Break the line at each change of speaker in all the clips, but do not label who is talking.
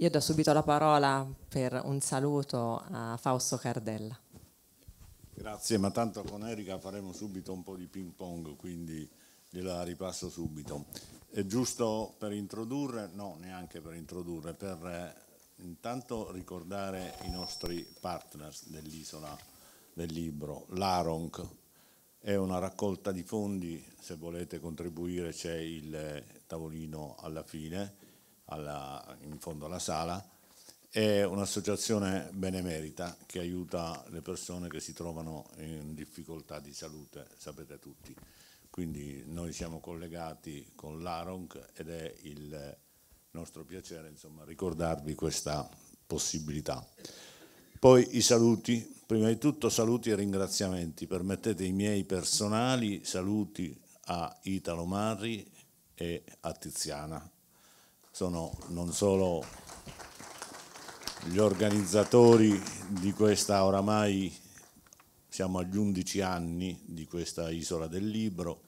Io do subito la parola per
un saluto a Fausto Cardella.
Grazie, ma tanto con Erika faremo subito un po' di ping pong, quindi gliela ripasso subito. È giusto per introdurre, no, neanche per introdurre, per eh, intanto ricordare i nostri partners dell'isola del libro, l'Aronc, è una raccolta di fondi, se volete contribuire c'è il eh, tavolino alla fine, alla, in fondo alla sala, è un'associazione benemerita che aiuta le persone che si trovano in difficoltà di salute, sapete tutti. Quindi noi siamo collegati con l'ARONC ed è il nostro piacere insomma, ricordarvi questa possibilità. Poi i saluti, prima di tutto saluti e ringraziamenti, permettete i miei personali saluti a Italo Marri e a Tiziana sono non solo gli organizzatori di questa oramai siamo agli 11 anni di questa isola del libro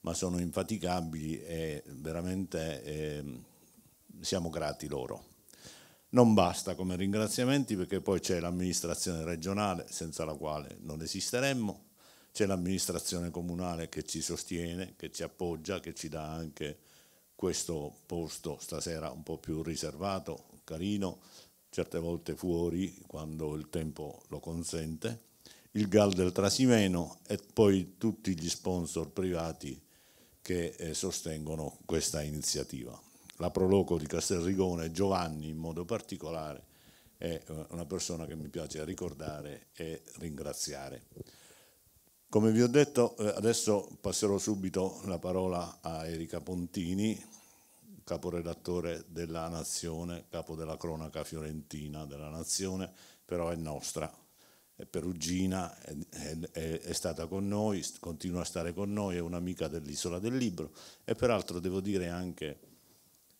ma sono infaticabili e veramente eh, siamo grati loro non basta come ringraziamenti perché poi c'è l'amministrazione regionale senza la quale non esisteremmo c'è l'amministrazione comunale che ci sostiene che ci appoggia che ci dà anche questo posto stasera un po' più riservato, carino, certe volte fuori quando il tempo lo consente, il GAL del Trasimeno e poi tutti gli sponsor privati che eh, sostengono questa iniziativa. La Proloco di Castelrigone, Giovanni in modo particolare, è eh, una persona che mi piace ricordare e ringraziare. Come vi ho detto, eh, adesso passerò subito la parola a Erika Pontini, caporedattore della Nazione, capo della cronaca fiorentina della Nazione, però è nostra, è perugina, è, è, è stata con noi, continua a stare con noi, è un'amica dell'Isola del Libro e peraltro devo dire anche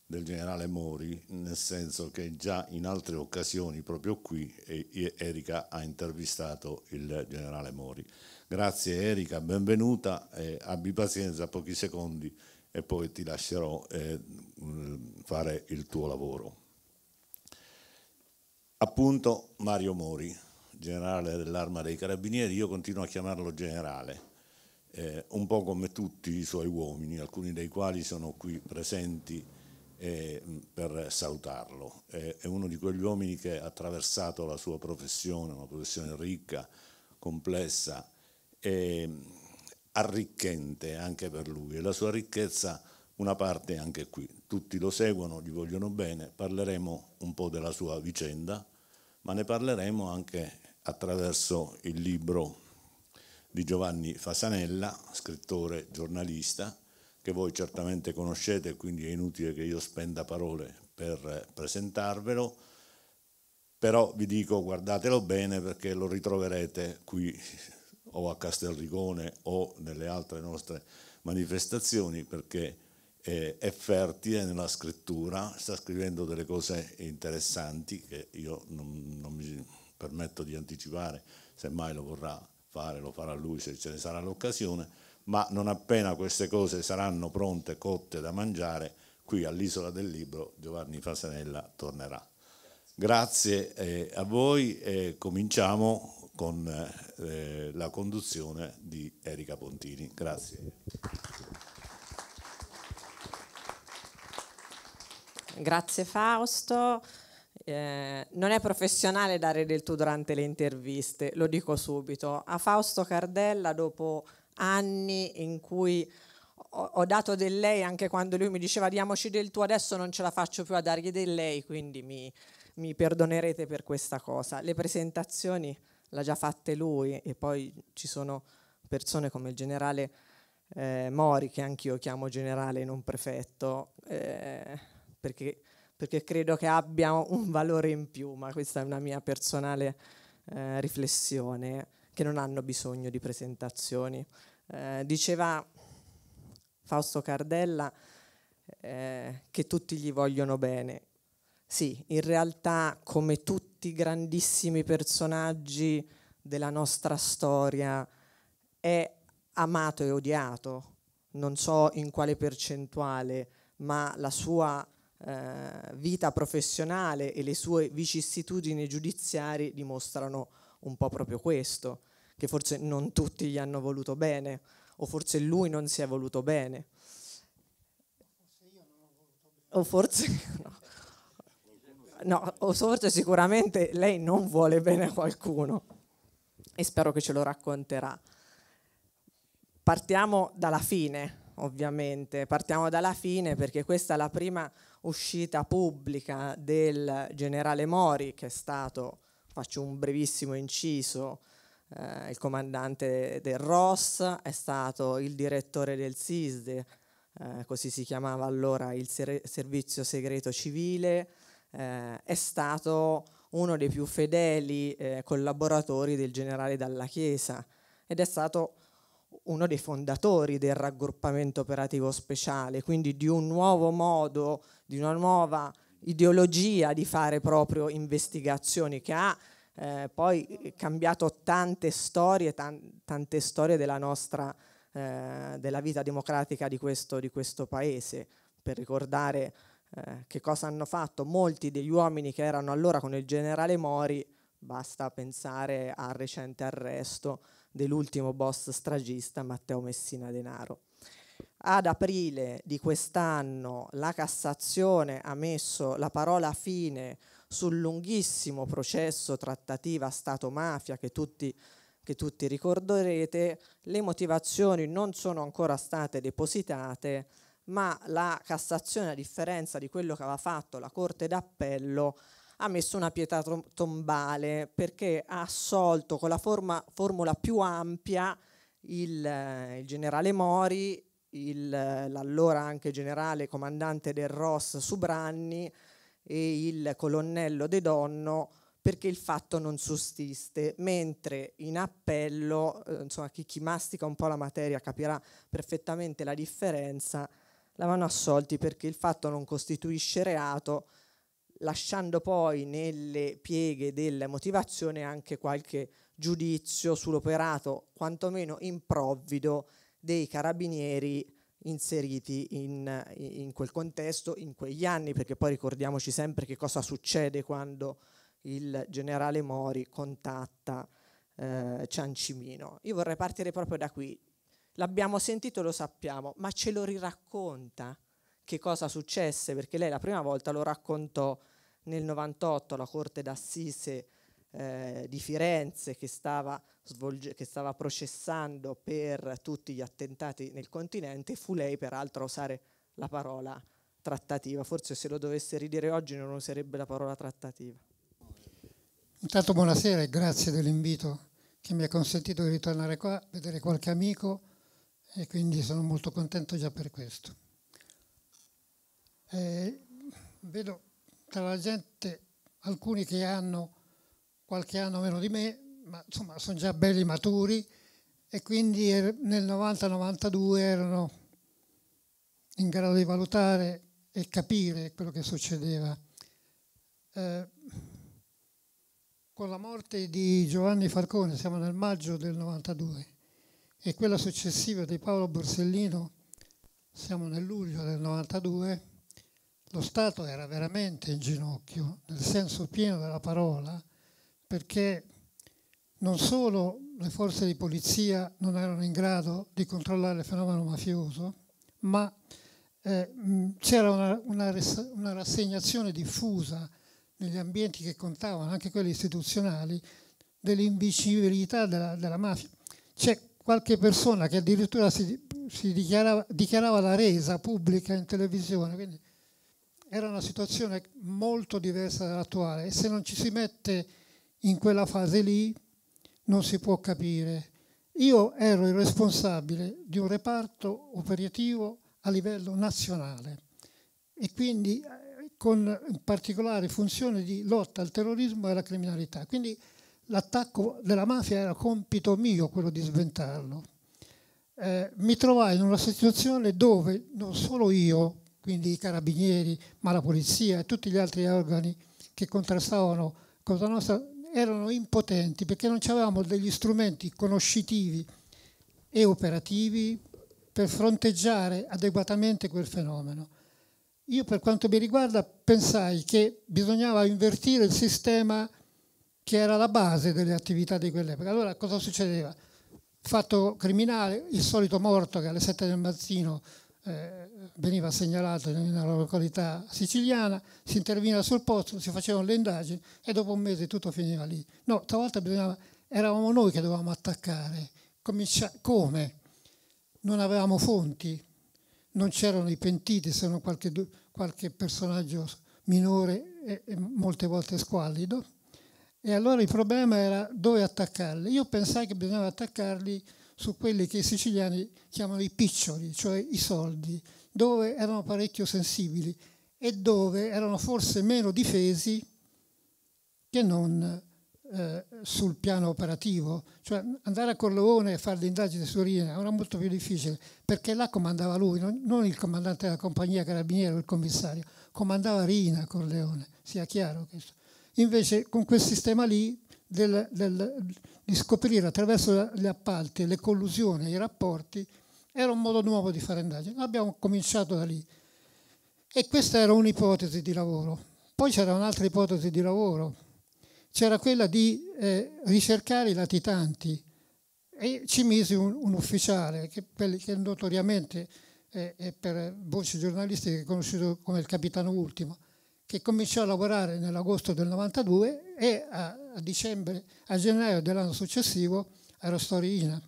del generale Mori, nel senso che già in altre occasioni, proprio qui, Erika ha intervistato il generale Mori. Grazie Erika, benvenuta, eh, abbi pazienza, pochi secondi e poi ti lascerò eh, Mm, fare il tuo lavoro. Appunto Mario Mori, generale dell'arma dei carabinieri, io continuo a chiamarlo generale, eh, un po' come tutti i suoi uomini, alcuni dei quali sono qui presenti eh, per salutarlo. Eh, è uno di quegli uomini che ha attraversato la sua professione, una professione ricca, complessa e arricchente anche per lui e la sua ricchezza una parte anche qui. Tutti lo seguono, gli vogliono bene, parleremo un po' della sua vicenda, ma ne parleremo anche attraverso il libro di Giovanni Fasanella, scrittore giornalista, che voi certamente conoscete, quindi è inutile che io spenda parole per presentarvelo, però vi dico guardatelo bene perché lo ritroverete qui o a Castelricone o nelle altre nostre manifestazioni perché eh, è fertile nella scrittura, sta scrivendo delle cose interessanti che io non, non mi permetto di anticipare, se mai lo vorrà fare, lo farà lui se ce ne sarà l'occasione, ma non appena queste cose saranno pronte, cotte da mangiare, qui all'isola del libro Giovanni Fasanella tornerà. Grazie eh, a voi e cominciamo con eh, la conduzione di Erika Pontini. Grazie.
Grazie Fausto. Eh, non è professionale dare del tu durante le interviste, lo dico subito. A Fausto Cardella, dopo anni in cui ho, ho, dato del lei anche quando lui mi diceva diamoci del tu, adesso non ce la faccio più a dargli del lei, quindi mi, mi perdonerete per questa cosa. Le presentazioni l'ha già fatte lui e poi ci sono persone come il generale eh, Mori, che anch'io chiamo generale, non prefetto. Eh, perché, perché credo che abbia un valore in più, ma questa è una mia personale eh, riflessione, che non hanno bisogno di presentazioni. Eh, diceva Fausto Cardella eh, che tutti gli vogliono bene. Sì, in realtà come tutti i grandissimi personaggi della nostra storia è amato e odiato, non so in quale percentuale, ma la sua eh, vita professionale e le sue vicissitudini giudiziarie dimostrano un po' proprio questo, che forse non tutti gli hanno voluto bene o forse lui non si è voluto bene. O forse, no. No, o forse sicuramente lei non vuole bene a qualcuno e spero che ce lo racconterà. Partiamo dalla fine, ovviamente, partiamo dalla fine perché questa è la prima uscita pubblica del generale Mori, che è stato, faccio un brevissimo inciso, eh, il comandante del ROS, è stato il direttore del SISDE, eh, così si chiamava allora il servizio segreto civile, eh, è stato uno dei più fedeli eh, collaboratori del generale Dalla Chiesa ed è stato uno dei fondatori del raggruppamento operativo speciale, quindi di un nuovo modo, di una nuova ideologia di fare proprio investigazioni che ha eh, poi cambiato tante storie, tan tante storie della nostra, eh, della vita democratica di questo, di questo paese, per ricordare eh, che cosa hanno fatto molti degli uomini che erano allora con il generale Mori, basta pensare al recente arresto dell'ultimo boss stragista Matteo Messina Denaro. Ad aprile di quest'anno la Cassazione ha messo la parola fine sul lunghissimo processo trattativa Stato-mafia che tutti, che tutti ricorderete, le motivazioni non sono ancora state depositate, ma la Cassazione, a differenza di quello che aveva fatto la Corte d'Appello, ha messo una pietà tombale perché ha assolto con la forma, formula più ampia il, il generale Mori, il, l'allora anche generale comandante del ROS Subranni e il colonnello De Donno perché il fatto non sussiste, mentre in appello, eh, insomma, chi, chi mastica un po' la materia capirà perfettamente la differenza, l'avano assolti perché il fatto non costituisce reato lasciando poi nelle pieghe della motivazione anche qualche giudizio sull'operato, quantomeno improvvido, dei carabinieri inseriti in, in, quel contesto, in quegli anni, perché poi ricordiamoci sempre che cosa succede quando il generale Mori contatta eh, Ciancimino. Io vorrei partire proprio da qui. L'abbiamo sentito, lo sappiamo, ma ce lo riracconta che cosa successe, perché lei la prima volta lo raccontò nel 98 alla Corte d'Assise eh, di Firenze che stava, svolge, che stava processando per tutti gli attentati nel continente, fu lei peraltro a usare la parola trattativa. Forse se lo dovesse ridire oggi non userebbe la parola trattativa.
Intanto buonasera e grazie dell'invito che mi ha consentito di ritornare qua, vedere qualche amico e quindi sono molto contento già per questo. Eh, vedo tra la gente alcuni che hanno qualche anno meno di me, ma insomma sono già belli maturi e quindi er, nel 90-92 erano in grado di valutare e capire quello che succedeva. Eh, con la morte di Giovanni Falcone, siamo nel maggio del 92, e quella successiva di Paolo Borsellino, siamo nel luglio del 92, lo Stato era veramente in ginocchio, nel senso pieno della parola, perché non solo le forze di polizia non erano in grado di controllare il fenomeno mafioso, ma eh, c'era una, una, una, rassegnazione diffusa negli ambienti che contavano, anche quelli istituzionali, dell'invisibilità della, della, mafia. C'è qualche persona che addirittura si, si dichiarava, dichiarava la resa pubblica in televisione, quindi era una situazione molto diversa dall'attuale e se non ci si mette in quella fase lì non si può capire. Io ero il responsabile di un reparto operativo a livello nazionale e quindi eh, con particolare funzione di lotta al terrorismo e alla criminalità. Quindi l'attacco della mafia era compito mio quello di sventarlo. Eh, mi trovai in una situazione dove non solo io, quindi i carabinieri, ma la polizia e tutti gli altri organi che contrastavano Cosa Nostra erano impotenti perché non avevamo degli strumenti conoscitivi e operativi per fronteggiare adeguatamente quel fenomeno. Io per quanto mi riguarda pensai che bisognava invertire il sistema che era la base delle attività di quell'epoca. Allora cosa succedeva? Fatto criminale, il solito morto che alle 7 del mattino eh, veniva segnalato nella località siciliana, si interveniva sul posto, si facevano le indagini e dopo un mese tutto finiva lì. No, stavolta bisognava, eravamo noi che dovevamo attaccare. Comincia, come? Non avevamo fonti, non c'erano i pentiti, se non qualche, qualche personaggio minore e, e molte volte squallido. E allora il problema era dove attaccarli. Io pensai che bisognava attaccarli su quelli che i siciliani chiamano i piccioli, cioè i soldi, dove erano parecchio sensibili e dove erano forse meno difesi che non eh, sul piano operativo. Cioè andare a Corleone e fare l'indagine su Rina era molto più difficile perché là comandava lui, non, non il comandante della compagnia carabiniero, il commissario, comandava Rina Corleone, sia chiaro questo. Invece con quel sistema lì del, del, di scoprire attraverso gli appalti, le collusioni, i rapporti, era un modo nuovo di fare indagini. Abbiamo cominciato da lì. E questa era un'ipotesi di lavoro. Poi c'era un'altra ipotesi di lavoro. C'era quella di eh, ricercare i latitanti. E ci mise un, un ufficiale che, che notoriamente eh, è per voci giornalistiche conosciuto come il capitano ultimo che cominciò a lavorare nell'agosto del 92 e a, a, dicembre, a gennaio dell'anno successivo era Storiina.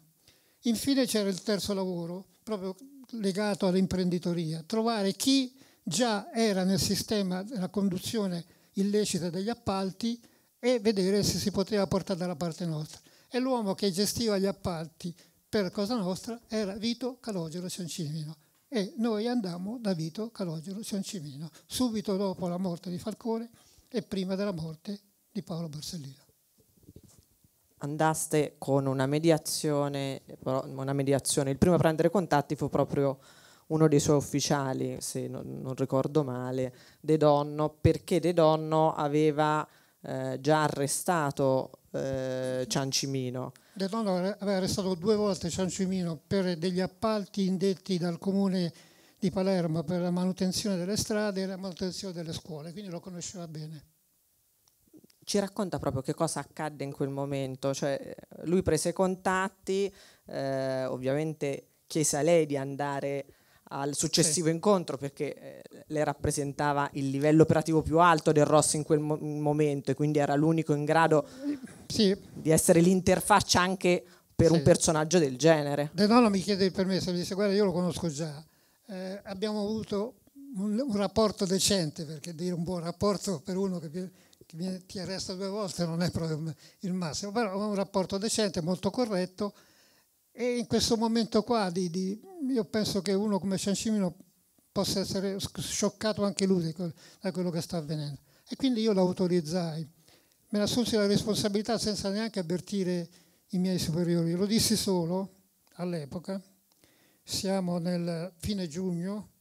Infine c'era il terzo lavoro, proprio legato all'imprenditoria, trovare chi già era nel sistema della conduzione illecita degli appalti e vedere se si poteva portare dalla parte nostra. E l'uomo che gestiva gli appalti per Cosa Nostra era Vito Calogero Ciancimino. e noi andammo da Vito Calogero Ciancimino, subito dopo la morte di Falcone e prima della morte di Paolo Borsellino
andaste con una mediazione, una mediazione, il primo a prendere contatti fu proprio uno dei suoi ufficiali, se non, non ricordo male, De Donno, perché De Donno aveva eh, già arrestato eh, Ciancimino.
De Donno aveva arrestato due volte Ciancimino per degli appalti indetti dal comune di Palermo per la manutenzione delle strade e la manutenzione delle scuole, quindi lo conosceva bene
ci racconta proprio che cosa accadde in quel momento, cioè, lui prese contatti, eh, ovviamente chiese a lei di andare al successivo sì. incontro perché eh, lei rappresentava il livello operativo più alto del Ross in quel mo- momento e quindi era l'unico in grado sì. di essere l'interfaccia anche per sì. un personaggio del genere.
De Nolo mi chiede il permesso, mi disse guarda io lo conosco già, eh, abbiamo avuto un, un, rapporto decente, perché dire un buon rapporto per uno che ti arresta due volte non è proprio il massimo, però è un rapporto decente, molto corretto e in questo momento qua di, di, io penso che uno come Ciancimino possa essere scioccato anche lui da quello che sta avvenendo. E quindi io l'autorizzai, me ne assunsi la responsabilità senza neanche avvertire i miei superiori, lo dissi solo all'epoca, siamo nel fine giugno,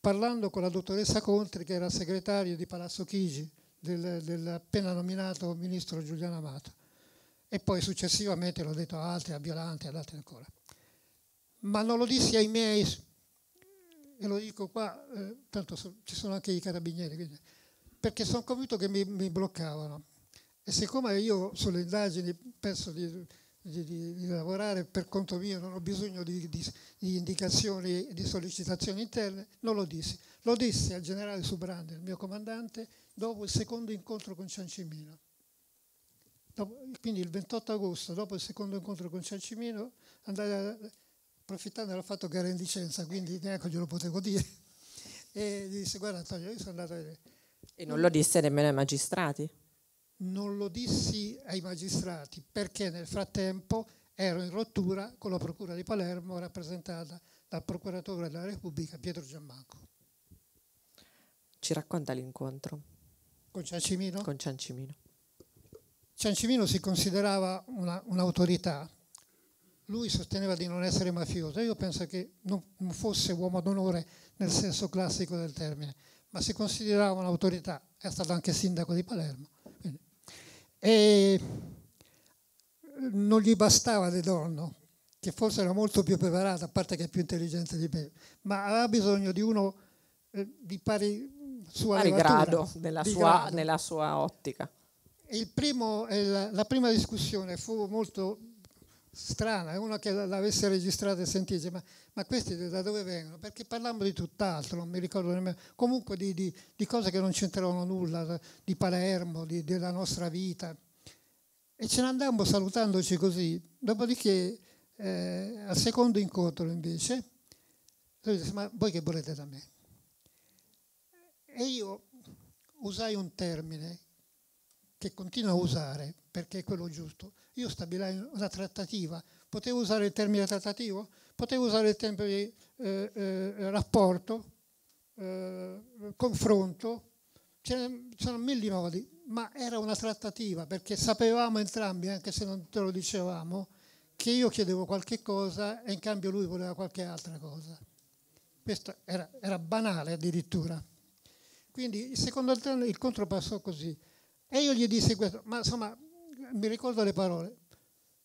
parlando con la dottoressa Contri che era segretario di Palazzo Chigi, del, appena nominato ministro Giuliano Amato e poi successivamente l'ho detto a altri, a Violante, ad altri ancora. Ma non lo dissi ai miei, e lo dico qua, eh, tanto so, ci sono anche i carabinieri, quindi, perché sono convinto che mi, mi, bloccavano. E siccome io sulle indagini penso di, di, di, di lavorare per conto mio, non ho bisogno di, indicazioni, di sollecitazioni interne, non lo dissi. Lo dissi al generale Subrande, il mio comandante, dopo il secondo incontro con Ciancimino. quindi il 28 agosto, dopo il secondo incontro con Ciancimino, andai a, approfittando del fatto che era in licenza, quindi neanche glielo potevo dire, e disse guarda Antonio, io sono andato a vedere. E non lo
disse nemmeno ai magistrati?
Non lo dissi ai magistrati perché nel frattempo ero in rottura con la Procura di Palermo rappresentata dal Procuratore della Repubblica Pietro Giammanco.
Ci racconta l'incontro.
Con Ciancimino?
Con Ciancimino.
Ciancimino si considerava una, un'autorità, lui sosteneva di non essere mafioso, io penso che non, fosse uomo d'onore nel senso classico del termine, ma si considerava un'autorità, è stato anche sindaco di Palermo. Quindi. E non gli bastava De Donno, che forse era molto più preparato, a parte che è più intelligente di me, ma aveva bisogno di uno eh, di pari sua grado nella sua, grado.
nella sua ottica.
Primo, eh, la, prima discussione fu molto strana, uno che l'avesse registrata e sentisse, ma, ma, questi da dove vengono? Perché parlavamo di tutt'altro, non mi ricordo nemmeno, comunque di, di, di cose che non c'entravano nulla, di Palermo, di, della nostra vita. E ce ne andammo salutandoci così, dopodiché eh, al secondo incontro invece, lui disse, ma voi che volete da me? E io usai un termine che continuo a usare perché è quello giusto. Io stabilai una trattativa. Potevo usare il termine trattativo? Potevo usare il termine eh, eh, rapporto, eh, confronto? C'erano mille modi, ma era una trattativa perché sapevamo entrambi, anche se non te lo dicevamo, che io chiedevo qualche cosa e in cambio lui voleva qualche altra cosa. Questo era, era banale addirittura. Quindi il secondo alterno, il contro passò così. E io gli dissi questo, ma insomma, mi ricordo le parole.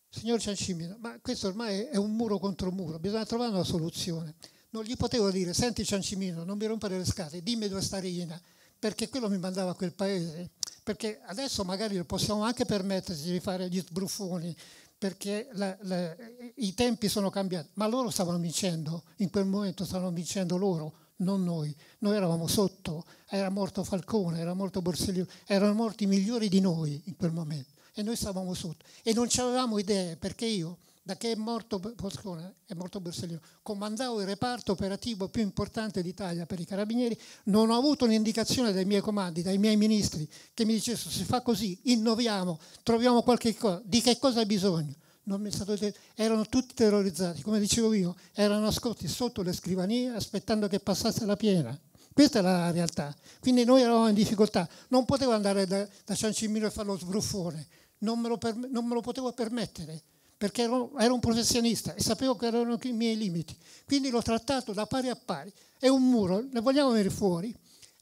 Signor Ciancimino, ma questo ormai è un muro contro muro, bisogna trovare una soluzione. Non gli potevo dire, senti Ciancimino, non mi rompere le scatole, dimmi dove sta Regina, perché quello mi mandava a quel paese. Perché adesso magari possiamo anche permetterci di fare gli sbruffoni, perché la, la, i tempi sono cambiati, ma loro stavano vincendo, in quel momento stavano vincendo loro, non noi. Noi eravamo sotto, era morto Falcone, era morto Borsellino, erano morti migliori di noi in quel momento e noi stavamo sotto e non avevamo idee perché io, da che è morto Falcone, è morto Borsellino, comandavo il reparto operativo più importante d'Italia per i carabinieri, non ho avuto un'indicazione dai miei comandi, dai miei ministri che mi dicessero se fa così, innoviamo, troviamo qualche cosa, di che cosa hai bisogno? non mi è stato detto, erano tutti terrorizzati, come dicevo io, erano nascosti sotto le scrivanie aspettando che passasse la piena. Questa è la realtà. Quindi noi eravamo in difficoltà, non potevo andare da, da San e fare lo sbruffone, non me lo, per, non me lo potevo permettere, perché ero, ero, un professionista e sapevo che erano i miei limiti. Quindi l'ho trattato da pari a pari. È un muro, ne vogliamo venire fuori.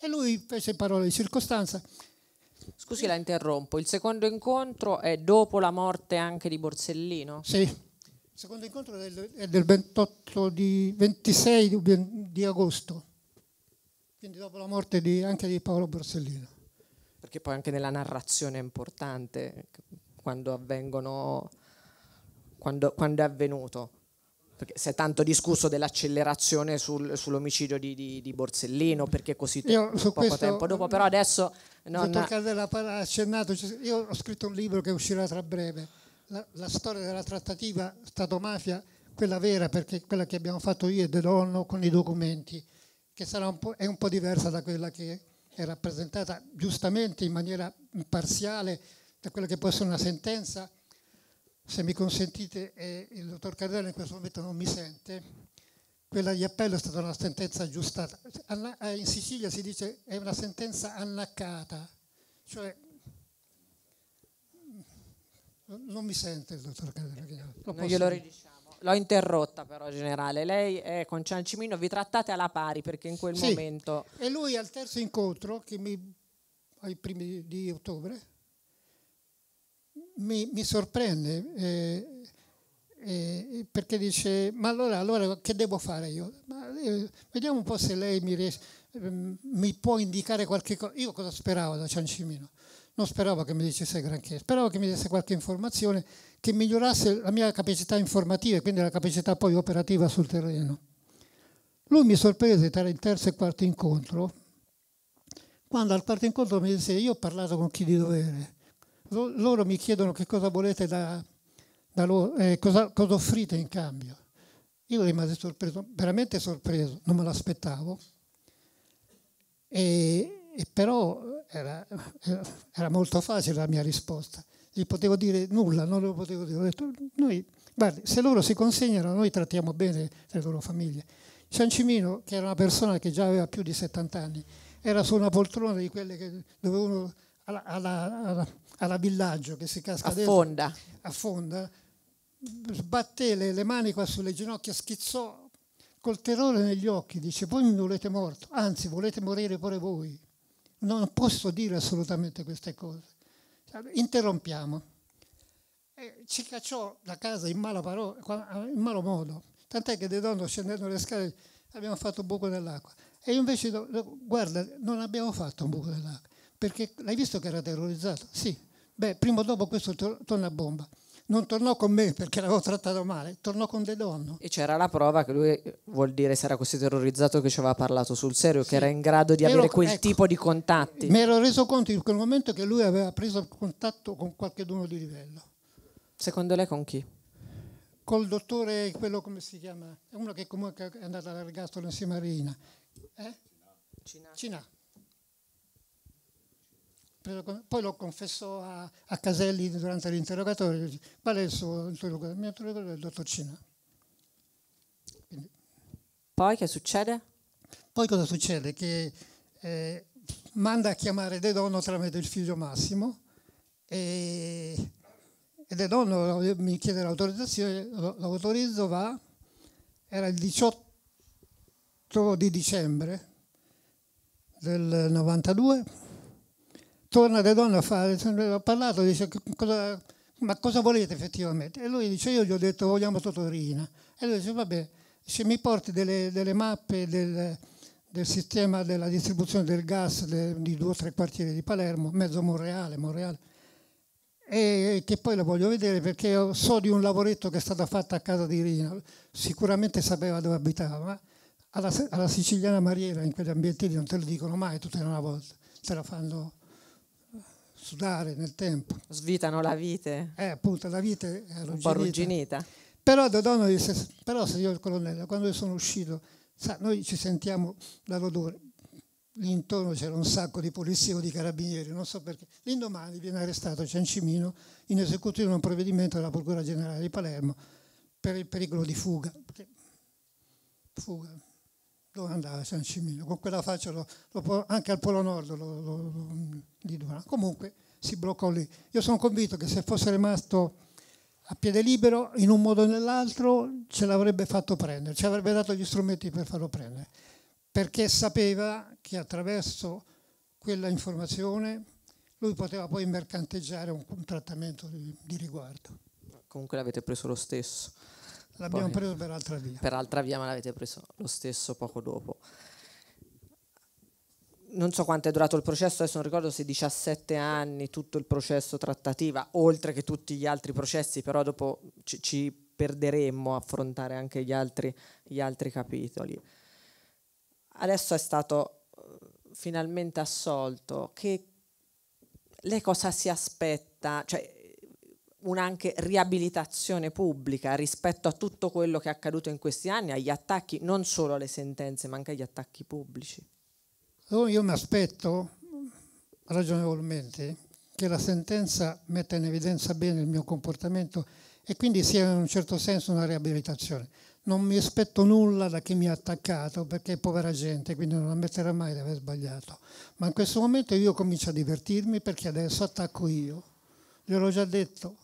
E lui fece parole di circostanza
Scusi, la interrompo. Il secondo incontro è dopo la morte anche di Borsellino? Sì, il
secondo incontro è del, 28 di, 26 di, agosto, quindi dopo la morte di, anche di Paolo Borsellino.
Perché poi anche nella narrazione è importante quando avvengono, quando, quando è avvenuto perché si è tanto discusso dell'accelerazione sul, sull'omicidio di, di, di, Borsellino, perché così io, poco questo, tempo dopo, però adesso... Non... Dottor
ha accennato, io ho scritto un libro che uscirà tra breve, la, la storia della trattativa Stato-mafia, quella vera, perché quella che abbiamo fatto io e De Donno con i documenti, che un è un po' diversa da quella che è rappresentata giustamente in maniera imparziale da quella che può essere una sentenza se mi consentite, e il dottor Cardella in questo momento non mi sente, quella di appello è stata una sentenza aggiustata. Eh, in Sicilia si dice è una sentenza annaccata, cioè non mi sente il dottor Cardella. Lo no, glielo ridiciamo. L'ho interrotta però,
generale. Lei è con Ciancimino, vi trattate alla pari perché in quel sì. momento...
E lui al terzo incontro, che mi, ai primi di ottobre, mi, mi sorprende eh, eh, perché dice ma allora, allora, che devo fare io? Ma, eh, vediamo un po' se lei mi, ries- ehm, mi può indicare qualche cosa. Io cosa speravo da Ciancimino? Non speravo che mi dicesse granché, speravo che mi desse qualche informazione che migliorasse la mia capacità informativa e quindi la capacità poi operativa sul terreno. Lui mi sorprese tra il terzo e il quarto incontro, quando al quarto incontro mi disse io ho parlato con chi di dovere, loro mi chiedono che cosa volete da, da loro, eh, cosa, cosa offrite in cambio. Io rimasi sorpreso, veramente sorpreso, non me l'aspettavo. E, e però era, era, molto facile la mia risposta. Gli potevo dire nulla, non lo potevo dire. Ho detto, noi, guardi, se loro si consegnano, noi trattiamo bene le loro famiglie. Ciancimino, che era una persona che già aveva più di 70 anni, era su una poltrona di quelle che dove uno alla, alla, alla, alla villaggio che si casca affonda. dentro, affonda, sbatté le, le mani qua sulle ginocchia, schizzò col terrore negli occhi, dice voi mi volete morto, anzi volete morire pure voi. Non posso dire assolutamente queste cose. Interrompiamo. E ci cacciò da casa in, parola, in malo modo, tant'è che De Donno scendendo le scale abbiamo fatto un buco nell'acqua. E io invece, guarda, non abbiamo fatto un buco nell'acqua, perché l'hai visto che era terrorizzato? Sì, Beh, prima o dopo questo torna a bomba. Non tornò con me perché l'avevo trattato male, tornò con De Donno. E c'era la
prova che lui, eh, vuol dire, si era così terrorizzato che ci aveva parlato sul serio, sì. che era in grado di Ero, avere quel ecco,
tipo di contatti. Mi ero reso conto in quel momento che lui aveva preso contatto con qualcheduno di livello. Secondo lei con chi? Col dottore, quello come si chiama? È uno che comunque è andato all'ergastolo insieme a Rina. Eh? Cina. Cina poi lo confessò a, a Caselli durante l'interrogatorio, qual è il suo, il interrogatorio? Il mio interrogatorio è il dottor Cina. Quindi. Poi che succede? Poi cosa succede? Che eh, manda a chiamare De Donno tramite il figlio Massimo e, e De Donno mi chiede l'autorizzazione, l'autorizzo va, era il 18 di dicembre del 92 torna da donna a fare, se parlato, dice cosa, ma cosa volete effettivamente? E lui dice io gli ho detto vogliamo Totorina. E lui dice vabbè, se mi porti delle, delle mappe del, del, sistema della distribuzione del gas de, di due o tre quartieri di Palermo, mezzo Monreale, Monreale, e che poi la voglio vedere perché so di un lavoretto che è stato fatto a casa di Rina, sicuramente sapeva dove abitava, ma alla, alla siciliana Mariera in quegli ambienti non te lo dicono mai, tu te una volta, te la fanno sudare nel tempo. Svitano la vite. Eh, appunto, la vite è Un po' arrugginita. Però da donna disse, però signor colonnello, quando io sono uscito, sa, noi ci sentiamo dall'odore. Lì intorno c'era un sacco di polizia o di carabinieri, non so perché. L'indomani viene arrestato Ciancimino in esecuzione di un provvedimento della Procura Generale di Palermo per il pericolo di fuga. Fuga, dove andava San Cimino, con quella faccia lo, lo, anche al Polo Nord lo, gli dura. Comunque si bloccò lì. Io sono convinto che se fosse rimasto a piede libero, in un modo o nell'altro, ce l'avrebbe fatto prendere, ci avrebbe dato gli strumenti per farlo prendere, perché sapeva che attraverso quella informazione lui poteva poi mercanteggiare un, un trattamento di, di riguardo.
Comunque l'avete preso lo stesso. L'abbiamo Poi, preso per altra via. Per altra via, ma l'avete preso lo stesso poco dopo. Non so quanto è durato il processo, adesso non ricordo se 17 anni, tutto il processo trattativa, oltre che tutti gli altri processi, però dopo ci, ci perderemmo a affrontare anche gli altri, gli altri capitoli. Adesso è stato eh, finalmente assolto. Che lei cosa si aspetta? Cioè, un'anche riabilitazione pubblica rispetto a tutto quello che è accaduto in questi anni, agli attacchi, non solo alle sentenze, ma anche agli attacchi pubblici.
Allora oh, io mi aspetto ragionevolmente che la sentenza metta in evidenza bene il mio comportamento e quindi sia in un certo senso una riabilitazione. Non mi aspetto nulla da chi mi ha attaccato perché è povera gente, quindi non ammetterà mai di aver sbagliato. Ma in questo momento io comincio a divertirmi perché adesso attacco io. Gliel'ho già detto,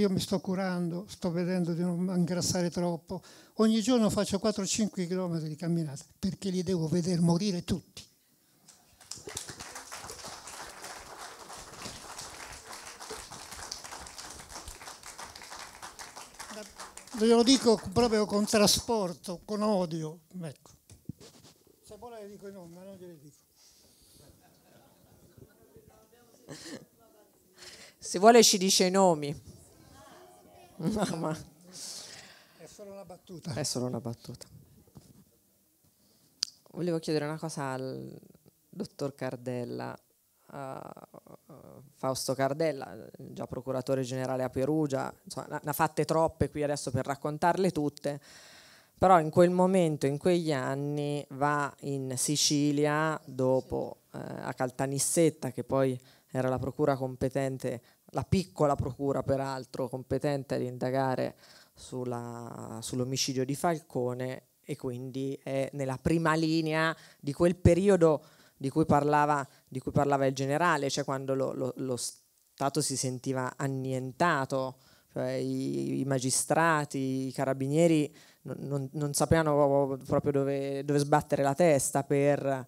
io mi sto curando, sto vedendo di non ingrassare troppo, ogni giorno faccio 4-5 km di camminata perché li devo vedere morire tutti. Ve lo dico proprio con trasporto, con odio. Ecco. Se vuole le dico i nomi, ma non glieli dico.
Se vuole ci dice i nomi. No, ma... È solo una battuta. È solo una battuta. Volevo chiedere una cosa al dottor Cardella, uh, Fausto Cardella, già procuratore generale a Perugia, insomma, ne ha fatte troppe qui adesso per raccontarle tutte, però in quel momento, in quegli anni, va in Sicilia dopo uh, a Caltanissetta, che poi era la procura competente la piccola procura peraltro competente ad indagare sull'omicidio di Falcone e quindi è nella prima linea di quel periodo di cui parlava, di cui parlava il generale, cioè quando lo, lo, lo Stato si sentiva annientato, cioè i, i, magistrati, i carabinieri non, non, non sapevano proprio dove, dove sbattere la testa per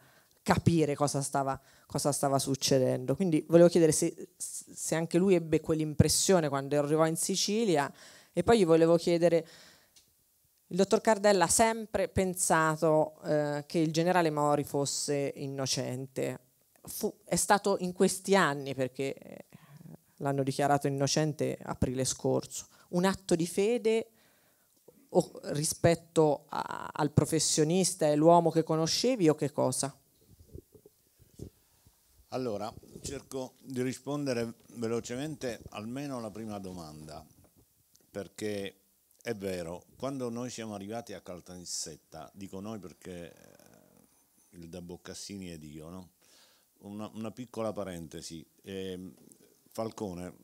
capire cosa stava, cosa stava succedendo. Quindi volevo chiedere se, se anche lui ebbe quell'impressione quando arrivò in Sicilia e poi gli volevo chiedere... Il dottor Cardella ha sempre pensato eh, che il generale Mori fosse innocente. Fu, è stato in questi anni, perché eh, l'hanno dichiarato innocente aprile scorso, un atto di fede o, rispetto a, al professionista e l'uomo che conoscevi o che cosa?
Allora, cerco di rispondere velocemente almeno alla prima domanda, perché è vero, quando noi siamo arrivati a Caltanissetta, dico noi perché eh, il da Boccassini ed io, no? una, una, piccola parentesi, eh, Falcone,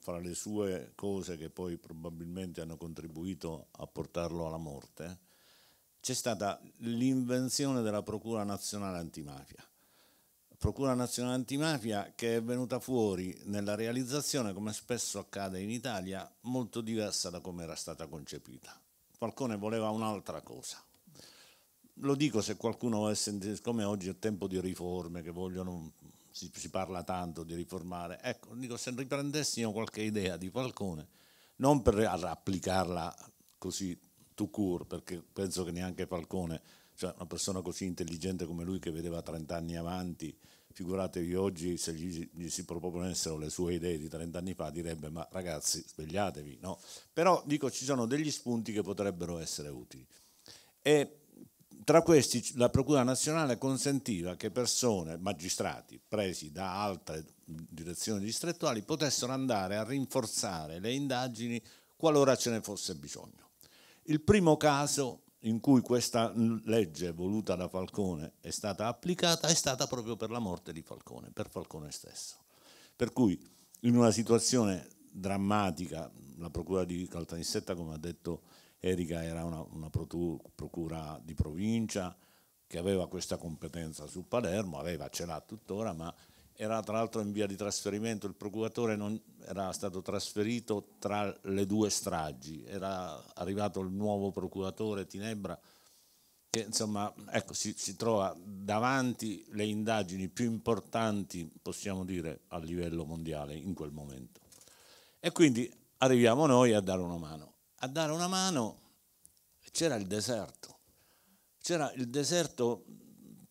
fra le sue cose che poi probabilmente hanno contribuito a portarlo alla morte, c'è stata l'invenzione della Procura Nazionale Antimafia Procura Nazionale Antimafia che è venuta fuori nella realizzazione, come spesso accade in Italia, molto diversa da come era stata concepita. Falcone voleva un'altra cosa. Lo dico se qualcuno avesse sentito, come oggi è tempo di riforme, che vogliono, si, si parla tanto di riformare, ecco, dico se riprendessimo qualche idea di Falcone, non per applicarla così to court, perché penso che neanche Falcone cioè, una persona così intelligente come lui che vedeva 30 anni avanti, figuratevi oggi se gli, gli si proponessero le sue idee di 30 anni fa, direbbe ma ragazzi svegliatevi, no? Però dico ci sono degli spunti che potrebbero essere utili. E tra questi la Procura nazionale consentiva che persone, magistrati presi da altre direzioni distrettuali, potessero andare a rinforzare le indagini qualora ce ne fosse bisogno. Il primo caso in cui questa legge voluta da Falcone è stata applicata è stata proprio per la morte di Falcone, per Falcone stesso. Per cui in una situazione drammatica, la procura di Caltanissetta, come ha detto Erika, era una, una procura di provincia che aveva questa competenza su Palermo, aveva, ce l'ha tuttora, ma era tra l'altro in via di trasferimento, il procuratore non, era stato trasferito tra le due stragi, era arrivato il nuovo procuratore Tinebra, che insomma ecco, si, si, trova davanti le indagini più importanti, possiamo dire, a livello mondiale in quel momento. E quindi arriviamo noi a dare una mano. A dare una mano c'era il deserto, c'era il deserto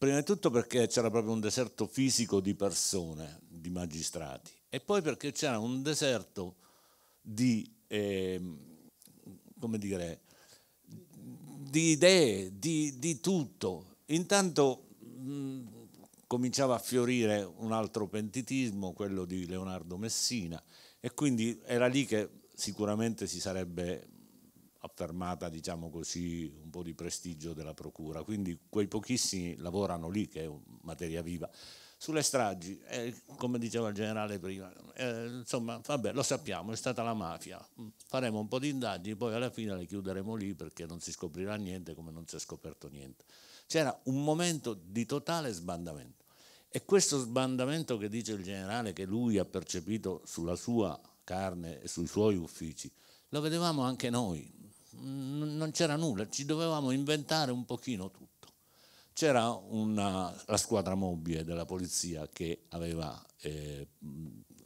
Prima di tutto perché c'era proprio un deserto fisico di persone, di magistrati, e poi perché c'era un deserto di, eh, come dire, di idee, di, di tutto. Intanto mh, cominciava a fiorire un altro pentitismo, quello di Leonardo Messina, e quindi era lì che sicuramente si sarebbe affermata, diciamo così, un po' di prestigio della procura. Quindi quei pochissimi lavorano lì, che è materia viva. Sulle stragi, eh, come diceva il generale prima, eh, insomma, vabbè, lo sappiamo, è stata la mafia. Mm, faremo un po' di indagini, poi alla fine le chiuderemo lì perché non si scoprirà niente come non si è scoperto niente. C'era un momento di totale sbandamento. E questo sbandamento che dice il generale che lui ha percepito sulla sua carne e sui suoi uffici, lo vedevamo anche noi, non c'era nulla, ci dovevamo inventare un pochino tutto. C'era una, la squadra mobile della polizia che aveva eh,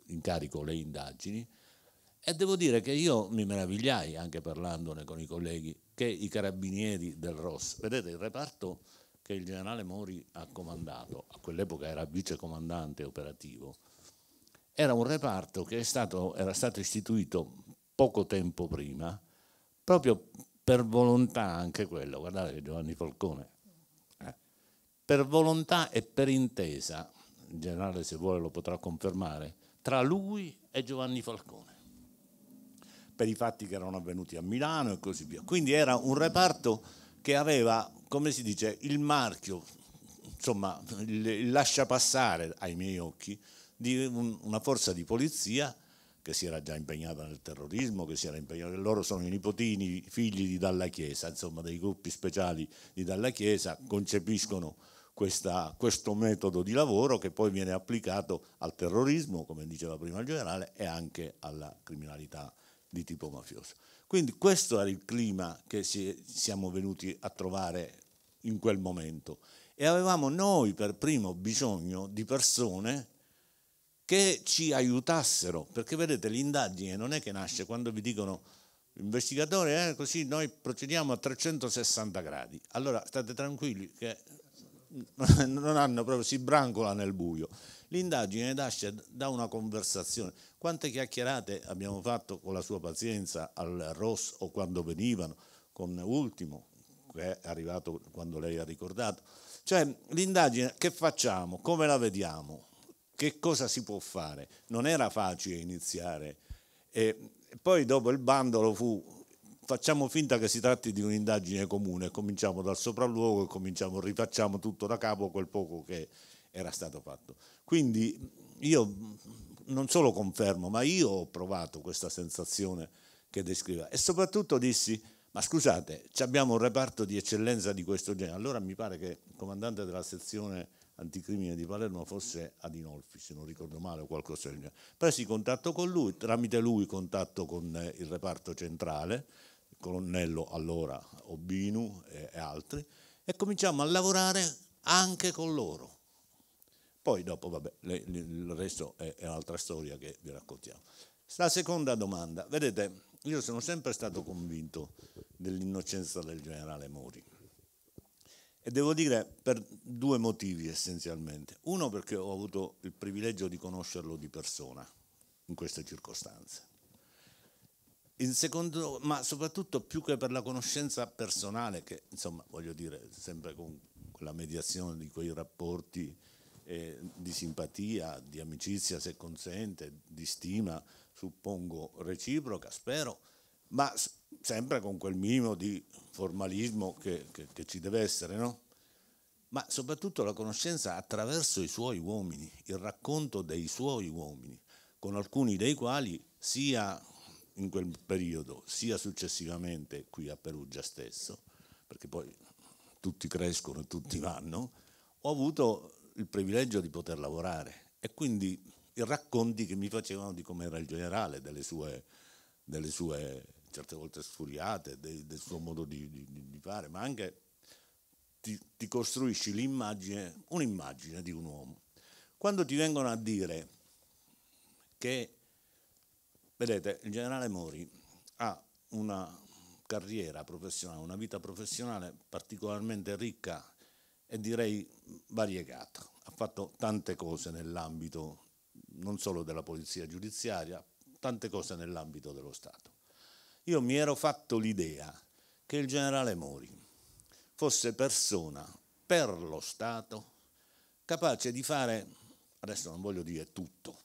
in carico le indagini e devo dire che io mi meravigliai, anche parlandone con i colleghi, che i carabinieri del ROS, vedete il reparto che il generale Mori ha comandato, a quell'epoca era vicecomandante operativo, era un reparto che stato, era stato istituito poco tempo prima proprio per volontà anche quello, guardate Giovanni Falcone, eh. per volontà e per intesa, il generale se vuole lo potrà confermare, tra lui e Giovanni Falcone, per i fatti che erano avvenuti a Milano e così via. Quindi era un reparto che aveva, come si dice, il marchio, insomma, il lasciapassare ai miei occhi, di una forza di polizia che si era già impegnata nel terrorismo, che si era impegnata, loro sono i nipotini, figli di Dalla Chiesa, insomma dei gruppi speciali di Dalla Chiesa, concepiscono questa, questo metodo di lavoro che poi viene applicato al terrorismo, come diceva prima il generale, e anche alla criminalità di tipo mafioso. Quindi questo era il clima che si, siamo venuti a trovare in quel momento e avevamo noi per primo bisogno di persone che ci aiutassero, perché vedete l'indagine non è che nasce quando vi dicono investigatore, eh, così noi procediamo a 360 gradi. Allora state tranquilli che non hanno proprio, si brancola nel buio. L'indagine nasce da una conversazione. Quante chiacchierate abbiamo fatto con la sua pazienza al Ross o quando venivano, con Ultimo, che è arrivato quando lei ha ricordato. Cioè l'indagine che facciamo, come la vediamo? che cosa si può fare? Non era facile iniziare. E poi dopo il bandolo fu facciamo finta che si tratti di un'indagine comune, cominciamo dal sopralluogo e cominciamo, rifacciamo tutto da capo quel poco che era stato fatto. Quindi io non solo confermo, ma io ho provato questa sensazione che descriva e soprattutto dissi, ma scusate, abbiamo un reparto di eccellenza di questo genere, allora mi pare che il comandante della sezione anticrimine di Palermo forse ad Inolfi, se non ricordo male o qualcosa del genere. Presi contatto con lui, tramite lui contatto con eh, il reparto centrale, il colonnello allora Obinu e, e altri, e cominciamo a lavorare anche con loro. Poi dopo, vabbè, le, le, il resto è, è un'altra storia che vi raccontiamo. La seconda domanda, vedete, io sono sempre stato convinto dell'innocenza del generale Mori e devo dire per due motivi essenzialmente. Uno perché ho avuto il privilegio di conoscerlo di persona in queste circostanze. Secondo, ma soprattutto più che per la conoscenza personale, che insomma voglio dire sempre con la mediazione di quei rapporti eh, di simpatia, di amicizia se consente, di stima, suppongo reciproca, spero, ma sempre con quel minimo di formalismo che, che, che ci deve essere, no? ma soprattutto la conoscenza attraverso i suoi uomini, il racconto dei suoi uomini, con alcuni dei quali sia in quel periodo, sia successivamente qui a Perugia stesso, perché poi tutti crescono e tutti vanno, ho avuto il privilegio di poter lavorare e quindi i racconti che mi facevano di come era il generale, delle sue, delle sue certe volte sfuriate, del, del suo modo di, di, di, fare, ma anche ti, ti costruisci l'immagine, un'immagine di un uomo. Quando ti vengono a dire che, vedete, il generale Mori ha una carriera professionale, una vita professionale particolarmente ricca e direi variegata. Ha fatto tante cose nell'ambito non solo della polizia giudiziaria, tante cose nell'ambito dello Stato. Io mi ero fatto l'idea che il generale Mori fosse persona per lo Stato capace di fare, adesso non voglio dire tutto,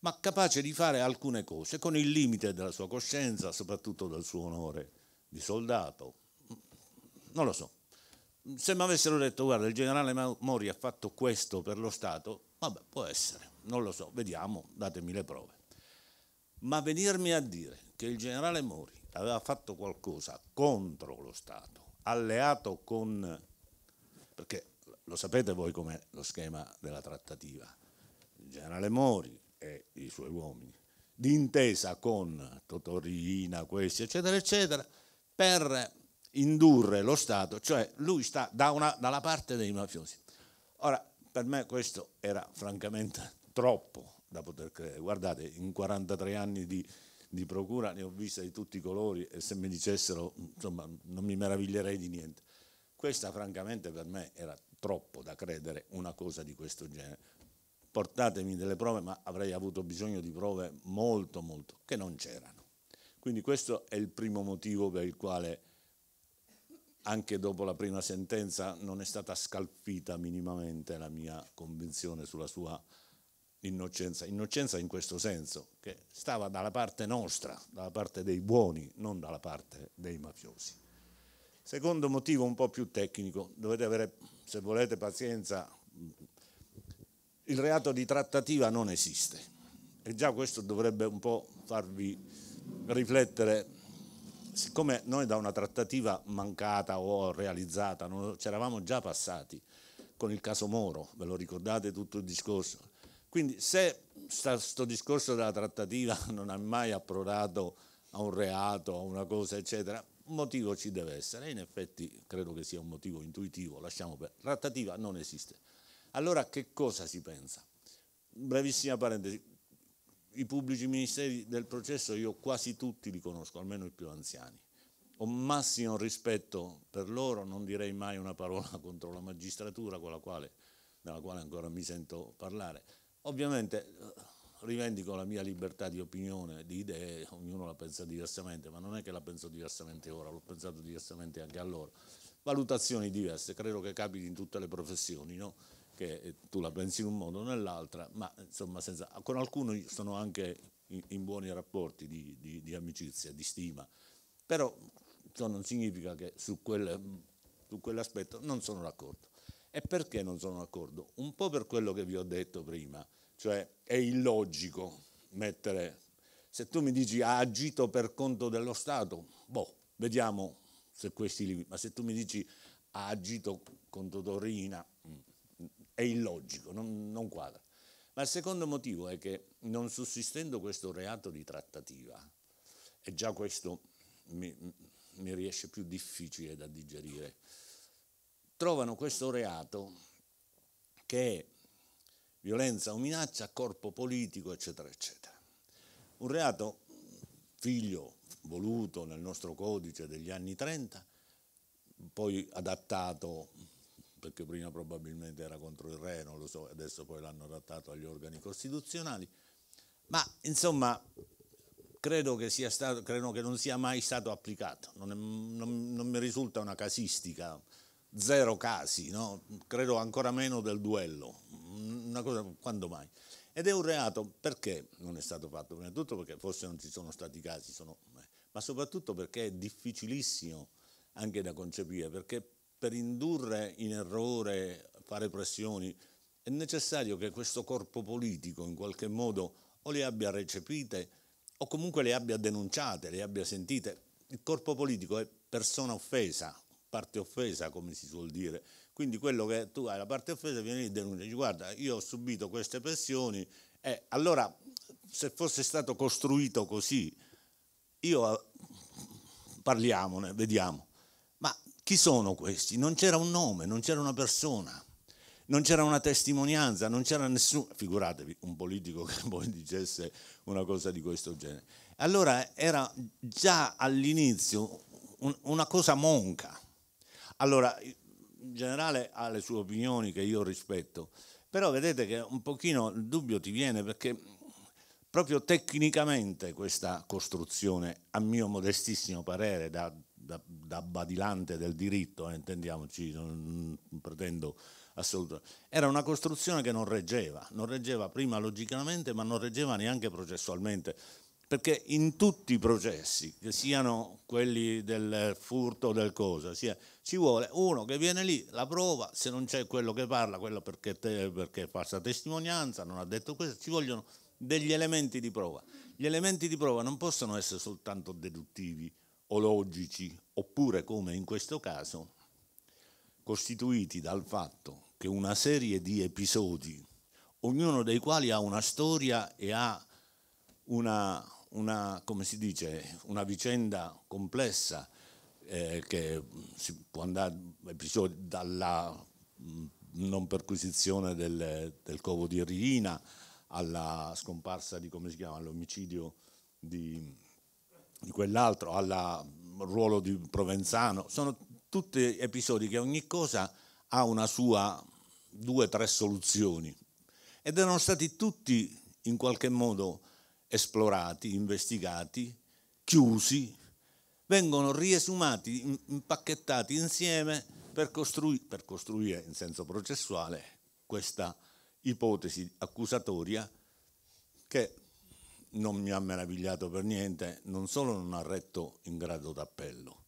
ma capace di fare alcune cose con il limite della sua coscienza, soprattutto del suo onore di soldato. Non lo so. Se mi avessero detto, guarda, il generale Mori ha fatto questo per lo Stato, vabbè, può essere, non lo so, vediamo, datemi le prove ma venirmi a dire che il generale Mori aveva fatto qualcosa contro lo Stato, alleato con... perché lo sapete voi com'è lo schema della trattativa, il generale Mori e i suoi uomini, d'intesa con Totorina, questi, eccetera, eccetera, per indurre lo Stato, cioè lui sta da una, dalla parte dei mafiosi. Ora, per me questo era francamente troppo da poter credere. Guardate, in 43 anni di, di procura ne ho vista di tutti i colori e se mi dicessero, insomma, non mi meraviglierei di niente. Questa francamente per me era troppo da credere una cosa di questo genere. Portatemi delle prove, ma avrei avuto bisogno di prove molto, molto, che non c'erano. Quindi questo è il primo motivo per il quale anche dopo la prima sentenza non è stata scalfita minimamente la mia convinzione sulla sua innocenza, innocenza in questo senso, che stava dalla parte nostra, dalla parte dei buoni, non dalla parte dei mafiosi. Secondo motivo un po' più tecnico, dovete avere, se volete, pazienza, il reato di trattativa non esiste e già questo dovrebbe un po' farvi riflettere. Siccome noi da una trattativa mancata o realizzata ci eravamo già passati con il caso Moro, ve lo ricordate tutto il discorso? Quindi se questo discorso della trattativa non ha mai approdato a un reato, a una cosa, eccetera, un motivo ci deve essere. In effetti credo che sia un motivo intuitivo, lasciamo per. Trattativa non esiste. Allora che cosa si pensa? Brevissima parentesi, i pubblici ministeri del processo io quasi tutti li conosco, almeno i più anziani. Ho massimo rispetto per loro, non direi mai una parola contro la magistratura con la quale, della quale ancora mi sento parlare Ovviamente eh, rivendico la mia libertà di opinione, di idee, ognuno la pensa diversamente, ma non è che la penso diversamente ora, l'ho pensato diversamente anche allora. Valutazioni diverse, credo che capiti in tutte le professioni, no? che eh, tu la pensi in un modo o nell'altra, ma insomma senza, con alcuni sono anche in, in buoni rapporti di, di, di, amicizia, di stima, però ciò non significa che su, quel, su quell'aspetto non sono d'accordo. E perché non sono d'accordo? Un po' per quello che vi ho detto prima, cioè è illogico mettere... Se tu mi dici ha agito per conto dello Stato, boh, vediamo se questi li... Ma se tu mi dici ha agito contro Torina, è illogico, non, non quadra. Ma il secondo motivo è che non sussistendo questo reato di trattativa, e già questo mi, mi riesce più difficile da digerire, trovano questo reato che è violenza o minaccia, corpo politico, eccetera, eccetera. Un reato figlio voluto nel nostro codice degli anni 30, poi adattato perché prima probabilmente era contro il re, non lo so, adesso poi l'hanno adattato agli organi costituzionali, ma insomma credo che, sia stato, credo che non sia mai stato applicato, non, è, non, non mi risulta una casistica zero casi, no? credo ancora meno del duello, una cosa quando mai. Ed è un reato perché non è stato fatto? Prima di tutto perché forse non ci sono stati casi, sono, eh, ma soprattutto perché è difficilissimo anche da concepire, perché per indurre in errore, fare pressioni, è necessario che questo corpo politico in qualche modo o le abbia recepite o comunque le abbia denunciate, le abbia sentite. Il corpo politico è persona offesa, parte offesa, come si suol dire. Quindi quello che tu hai, la parte offesa, viene lì e denuncia, dici guarda, io ho subito queste pressioni, eh, allora se fosse stato costruito così, io eh, parliamone, vediamo. Ma chi sono questi? Non c'era un nome, non c'era una persona, non c'era una testimonianza, non c'era nessuno. Figuratevi un politico che poi dicesse una cosa di questo genere. Allora era già all'inizio una cosa monca. Allora, in generale ha le sue opinioni che io rispetto, però vedete che un pochino il dubbio ti viene perché proprio tecnicamente questa costruzione, a mio modestissimo parere, da, da, da badilante del diritto, eh, intendiamoci, non, non pretendo assolutamente, era una costruzione che non reggeva, non reggeva prima logicamente, ma non reggeva neanche processualmente perché in tutti i processi, che siano quelli del furto o del cosa, sia ci vuole uno che viene lì, la prova, se non c'è quello che parla, quello perché, te, perché passa testimonianza, non ha detto questo, ci vogliono degli elementi di prova. Gli elementi di prova non possono essere soltanto deduttivi o logici, oppure come in questo caso, costituiti dal fatto che una serie di episodi, ognuno dei quali ha una storia e ha una, una, come si dice, una vicenda complessa eh, che mm, si può andare episodio dalla mm, non perquisizione del, del covo di Rina alla scomparsa di come si chiama l'omicidio di, di quell'altro, al mm, ruolo di Provenzano, sono tutti episodi che ogni cosa ha una sua due o tre soluzioni ed erano stati tutti in qualche modo esplorati, investigati, chiusi vengono riesumati, impacchettati insieme per, costrui, per costruire in senso processuale questa ipotesi accusatoria che non mi ha meravigliato per niente, non solo non ha retto in grado d'appello,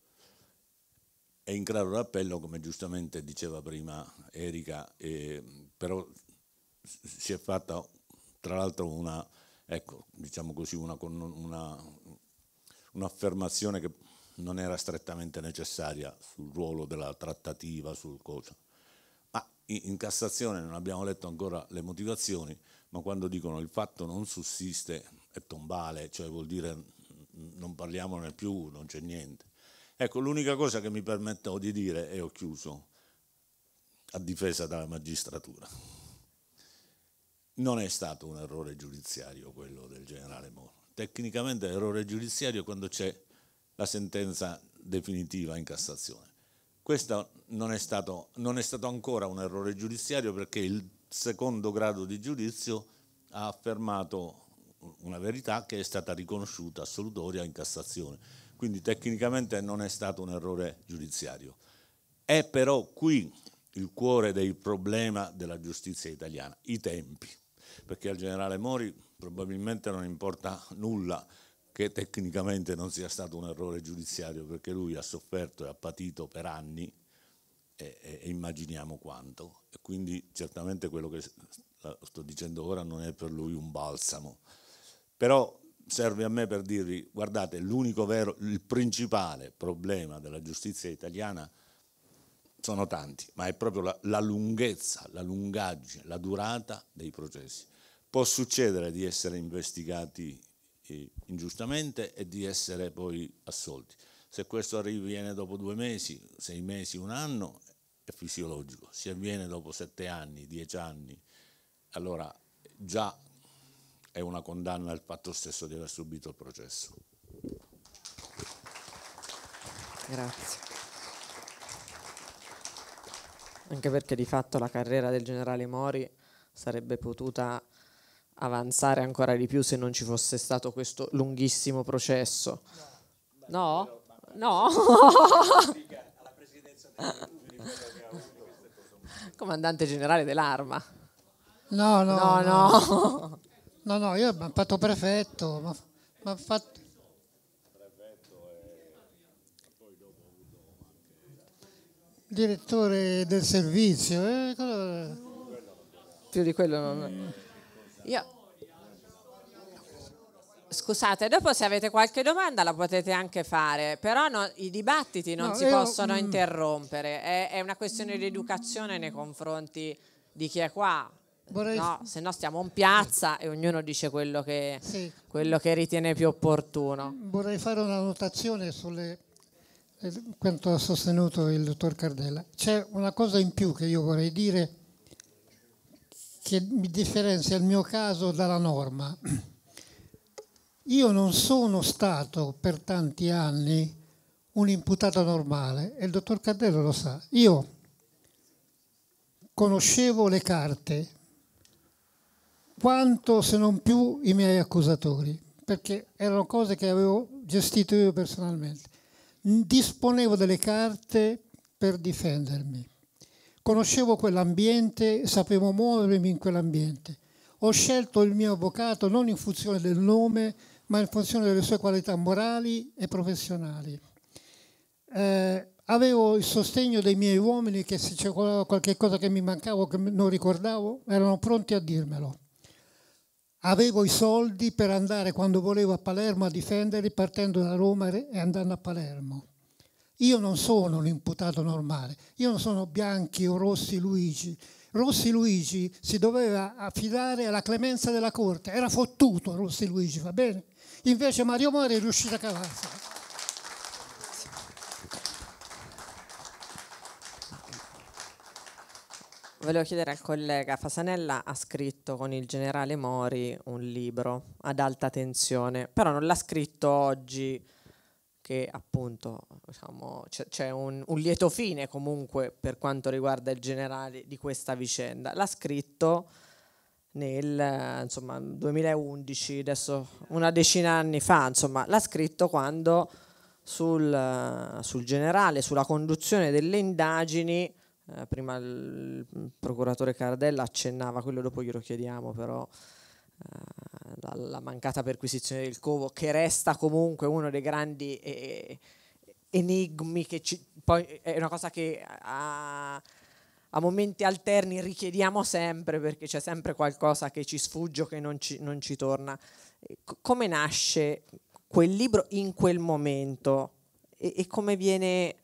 è in grado d'appello come giustamente diceva prima Erika, eh, però si è fatta tra l'altro una, ecco, diciamo così, una, una, un'affermazione che non era strettamente necessaria sul ruolo della trattativa, sul cosa. Ma in Cassazione non abbiamo letto ancora le motivazioni, ma quando dicono il fatto non sussiste è tombale, cioè vuol dire non parliamone più, non c'è niente. Ecco, l'unica cosa che mi permetto di dire, e ho chiuso, a difesa della magistratura, non è stato un errore giudiziario quello del generale Moro. Tecnicamente errore giudiziario quando c'è la sentenza definitiva in Cassazione. Questo non è, stato, non è stato ancora un errore giudiziario perché il secondo grado di giudizio ha affermato una verità che è stata riconosciuta assolutoria in Cassazione. Quindi tecnicamente non è stato un errore giudiziario. È però qui il cuore del problema della giustizia italiana, i tempi, perché al generale Mori probabilmente non importa nulla che tecnicamente non sia stato un errore giudiziario perché lui ha sofferto e ha patito per anni e, e, e immaginiamo quanto e quindi certamente quello che sto dicendo ora non è per lui un balsamo però serve a me per dirvi guardate l'unico vero il principale problema della giustizia italiana sono tanti ma è proprio la, la lunghezza la lungaggine la durata dei processi può succedere di essere investigati eh, ingiustamente e di essere poi assolti. Se questo avviene dopo due mesi, sei mesi, un anno, è fisiologico. Se avviene dopo sette anni, dieci anni, allora già è una condanna al fatto stesso di aver subito il processo.
Grazie. Anche perché di fatto la carriera del generale Mori sarebbe potuta avanzare ancora di più se non ci fosse stato questo lunghissimo processo. No? No? Comandante generale dell'arma.
No, no. No, no. No, no, io mi ho fatto prefetto, ma ho fatto... Direttore del servizio, eh? più di quello non...
Io... Scusate, dopo se avete qualche domanda la potete anche fare, però no, i dibattiti non no, si io... possono mm. interrompere, è, è una questione di educazione nei confronti di chi è qua. Vorrei... No, se no stiamo in piazza e ognuno dice quello che, sì. quello che ritiene più opportuno.
Vorrei fare una notazione su eh, quanto ha sostenuto il dottor Cardella. C'è una cosa in più che io vorrei dire che mi differenzia il mio caso dalla norma. Io non sono stato per tanti anni un imputato normale e il dottor Cardello lo sa. Io conoscevo le carte quanto se non più i miei accusatori, perché erano cose che avevo gestito io personalmente. Disponevo delle carte per difendermi. Conoscevo quell'ambiente, sapevo muovermi in quell'ambiente. Ho scelto il mio avvocato non in funzione del nome, ma in funzione delle sue qualità morali e professionali. Eh, avevo il sostegno dei miei uomini che se c'era qualche cosa che mi mancava o che non ricordavo, erano pronti a dirmelo. Avevo i soldi per andare quando volevo a Palermo a difenderli partendo da Roma e andando a Palermo. Io non sono un imputato normale, io non sono Bianchi o Rossi Luigi. Rossi Luigi si doveva affidare alla clemenza della Corte, era fottuto Rossi Luigi, va bene? Invece Mario Mori è riuscito a cavarsela.
Volevo chiedere al collega, Fasanella ha scritto con il generale Mori un libro ad alta tensione, però non l'ha scritto oggi che appunto diciamo, c'è un, un, lieto fine comunque per quanto riguarda il generale di questa vicenda. L'ha scritto nel insomma, 2011, adesso una decina di anni fa, insomma, l'ha scritto quando sul, sul, generale, sulla conduzione delle indagini, eh, prima il procuratore Cardella accennava, quello dopo glielo chiediamo però, eh, dalla mancata perquisizione del covo, che resta comunque uno dei grandi eh, eh, enigmi che ci, poi è una cosa che a, a, momenti alterni richiediamo sempre perché c'è sempre qualcosa che ci sfugge o che non ci, non ci torna. Eh, C- come nasce quel libro in quel momento e, e come viene,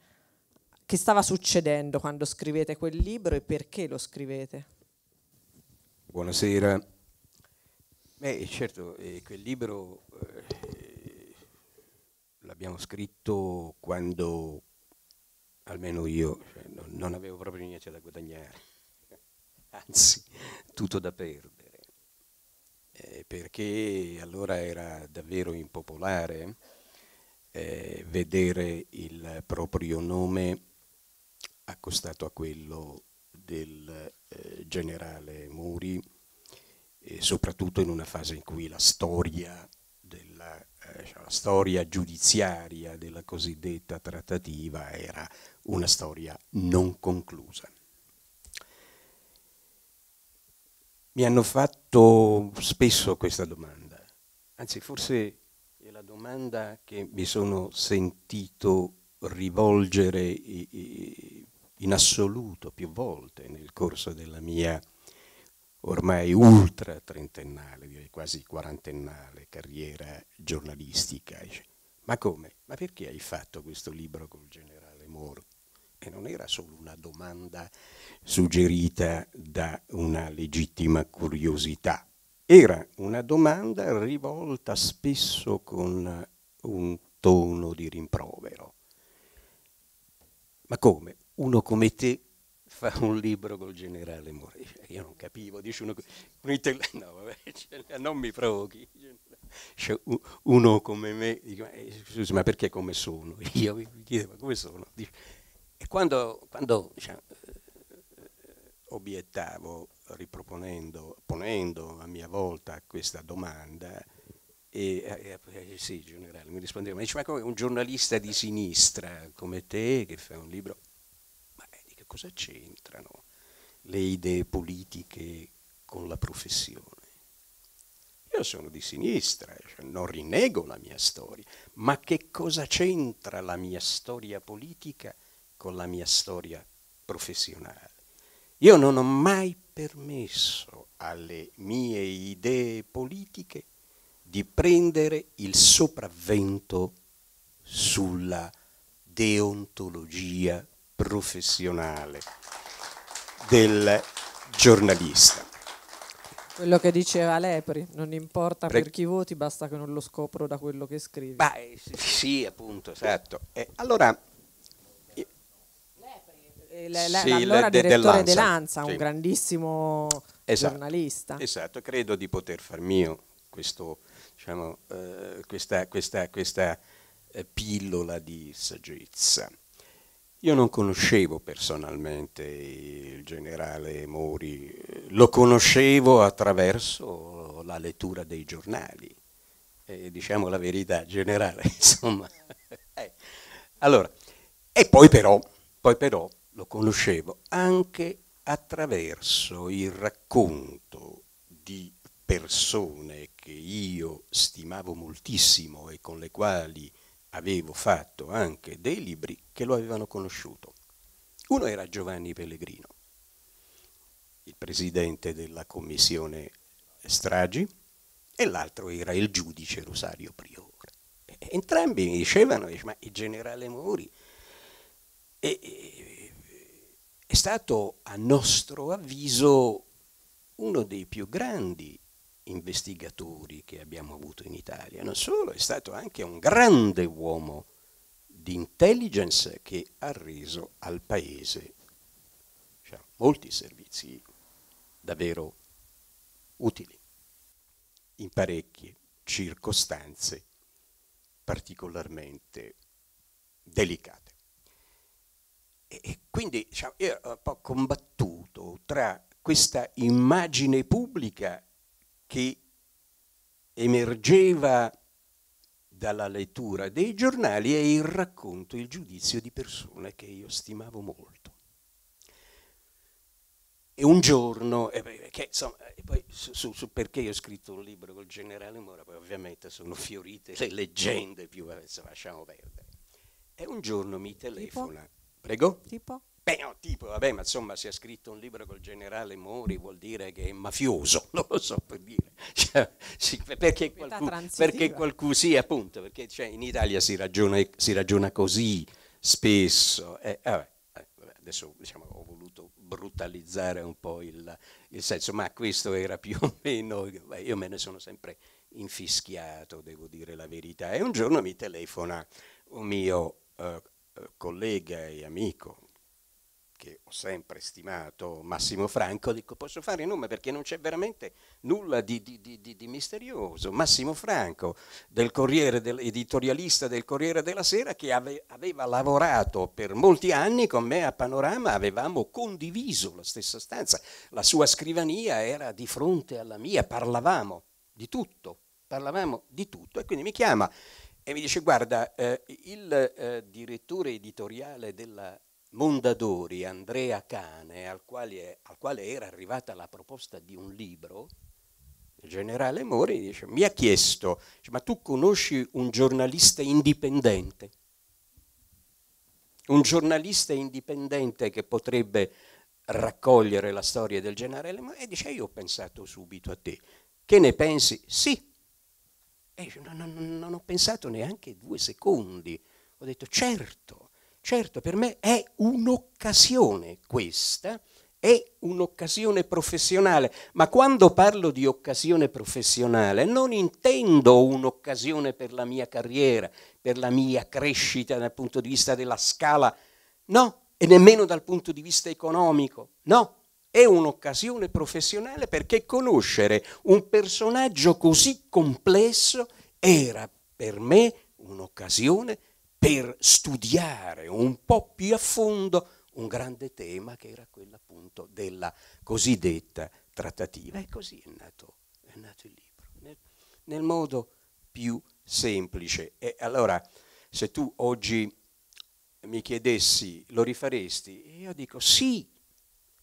che stava succedendo quando scrivete quel libro e perché lo scrivete?
Buonasera. Eh, eh, certo, eh, quel libro eh, l'abbiamo scritto quando, almeno io, cioè, no, non avevo proprio niente da guadagnare, anzi, tutto da perdere, eh, perché allora era davvero impopolare eh, vedere il proprio nome accostato a quello del eh, generale Muri e soprattutto in una fase in cui la storia, della, eh, diciamo, la storia giudiziaria della cosiddetta trattativa era una storia non conclusa. Mi hanno fatto spesso questa domanda, anzi forse è la domanda che mi sono sentito rivolgere in assoluto più volte nel corso della mia ormai ultra trentennale, direi quasi quarantennale carriera giornalistica. Ma come? Ma perché hai fatto questo libro col generale Moro? E non era solo una domanda suggerita da una legittima curiosità, era una domanda rivolta spesso con un tono di rimprovero. Ma come? Uno come te fa un libro col generale Mori. Io non capivo, dice uno, un italiano, no, vabbè, cioè, non mi provochi. Cioè, uno come me, dice, eh, scusi, ma perché come sono? Io mi chiedo, ma come sono? Dice, e quando, quando diciamo, eh, obiettavo, riproponendo, ponendo a mia volta questa domanda, e, e, eh, sì, generale, mi rispondeva, ma, dice, ma come un giornalista di sinistra come te, che fa un libro Cosa c'entrano le idee politiche con la professione? Io sono di sinistra, cioè non rinnego la mia storia, ma che cosa c'entra la mia storia politica con la mia storia professionale? Io non ho mai permesso alle mie idee politiche di prendere il sopravvento sulla deontologia professionale del giornalista.
Quello che diceva Lepri, non importa Pre- per chi voti, basta che non lo scopro da quello che scrivi. Beh,
sì, appunto, esatto. Eh, allora,
le, le, sì, allora de, direttore dell'ANSA, sì. un grandissimo esatto, giornalista.
Esatto, credo di poter far mio questo, diciamo, eh, questa, questa, questa eh, pillola di saggezza. Io non conoscevo personalmente il generale Mori, lo conoscevo attraverso la lettura dei giornali. Eh, diciamo la verità generale, insomma. Eh, allora, e poi però, poi però lo conoscevo anche attraverso il racconto di persone che io stimavo moltissimo e con le quali avevo fatto anche dei libri che lo avevano conosciuto. Uno era Giovanni Pellegrino, il presidente della commissione stragi, e l'altro era il giudice Rosario Priore. Entrambi mi dicevano, ma il generale Mori è, è stato a nostro avviso uno dei più grandi investigatori che abbiamo avuto in Italia, non solo, è stato anche un grande uomo di intelligence che ha reso al Paese diciamo, molti servizi davvero utili in parecchie circostanze particolarmente delicate. E, e quindi diciamo, io ho combattuto tra questa immagine pubblica che emergeva dalla lettura dei giornali è il racconto, il giudizio di persone che io stimavo molto. E un giorno, e beh, che, insomma, e poi su, su, perché io ho scritto un libro col generale Mora, poi ovviamente sono fiorite le leggende più, eh, insomma, lasciamo perdere. E un giorno mi telefona. Tipo? Prego? Tipo? Beh, no, tipo, vabbè, ma insomma, se ha scritto un libro col generale Mori vuol dire che è mafioso, non lo so per dire. Cioè, sì, perché, qualcuno, perché qualcuno, sì, appunto, perché cioè, in Italia si ragiona, si ragiona così spesso. Eh, eh vabbè, adesso diciamo, ho voluto brutalizzare un po' il, il senso, ma questo era più o meno, io me ne sono sempre infischiato, devo dire la verità. E un giorno mi telefona un mio eh, collega e amico, che ho sempre stimato Massimo Franco, dico posso fare il nome perché non c'è veramente nulla di, di, di, di misterioso. Massimo Franco, del Corriere, del, editorialista del Corriere della Sera, che ave, aveva lavorato per molti anni con me a Panorama, avevamo condiviso la stessa stanza, la sua scrivania era di fronte alla mia, parlavamo di tutto, parlavamo di tutto e quindi mi chiama e mi dice guarda eh, il eh, direttore editoriale della Mondadori, Andrea Cane, al quale, al quale era arrivata la proposta di un libro, il generale Mori dice, mi ha chiesto, ma tu conosci un giornalista indipendente? Un giornalista indipendente che potrebbe raccogliere la storia del generale Mori? E dice, io ho pensato subito a te. Che ne pensi? Sì. E dice, no, no, non ho pensato neanche due secondi. Ho detto, certo, Certo, per me è un'occasione questa, è un'occasione professionale, ma quando parlo di occasione professionale non intendo un'occasione per la mia carriera, per la mia crescita dal punto di vista della scala, no, e nemmeno dal punto di vista economico, no, è un'occasione professionale perché conoscere un personaggio così complesso era per me un'occasione professionale per studiare un po' più a fondo un grande tema che era quello appunto della cosiddetta trattativa. E così è nato, è nato il libro, nel, nel, modo più semplice. E allora, se tu oggi mi chiedessi, lo rifaresti? Io dico sì,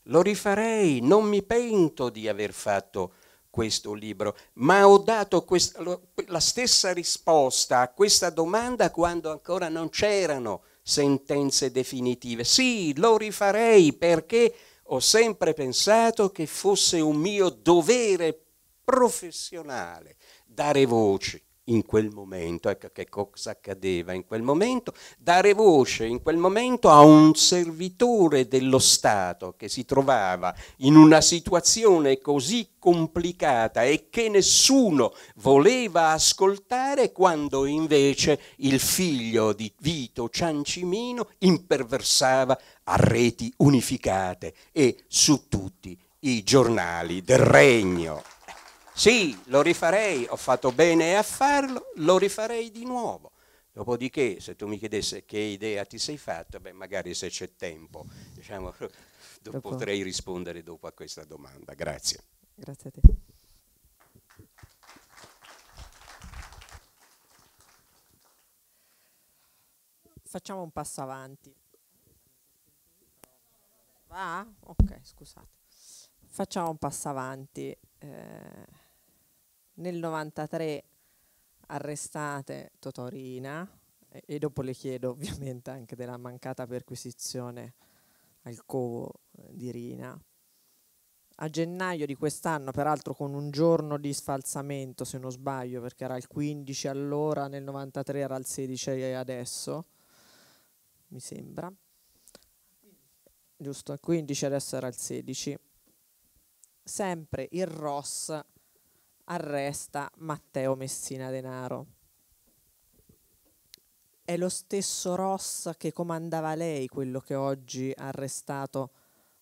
lo rifarei, non mi pento di aver fatto questo libro, ma ho dato questa, la stessa risposta a questa domanda quando ancora non c'erano sentenze definitive. Sì, lo rifarei perché ho sempre pensato che fosse un mio dovere professionale dare voce in quel momento, ecco che cosa accadeva in quel momento, dare voce in quel momento a un servitore dello Stato che si trovava in una situazione così complicata e che nessuno voleva ascoltare quando invece il figlio di Vito Ciancimino imperversava a reti unificate e su tutti i giornali del regno. Sì, lo rifarei, ho fatto bene a farlo, lo rifarei di nuovo. Dopodiché, se tu mi chiedessi che idea ti sei fatto, beh, magari se c'è tempo, diciamo, dopo. potrei rispondere dopo a questa domanda. Grazie.
Grazie a te. Facciamo un passo avanti. Va? Ok, scusate. Facciamo un passo avanti. Eh nel 93 arrestate Totorina e, e, dopo le chiedo ovviamente anche della mancata perquisizione al covo eh, di Rina. A gennaio di quest'anno, peraltro con un giorno di sfalsamento, se non sbaglio, perché era il 15 allora, nel 93 era il 16 e adesso, mi sembra. Giusto, il 15 adesso era il 16. Sempre il ROS arresta Matteo Messina Denaro. È lo stesso Ross che comandava lei quello che oggi ha arrestato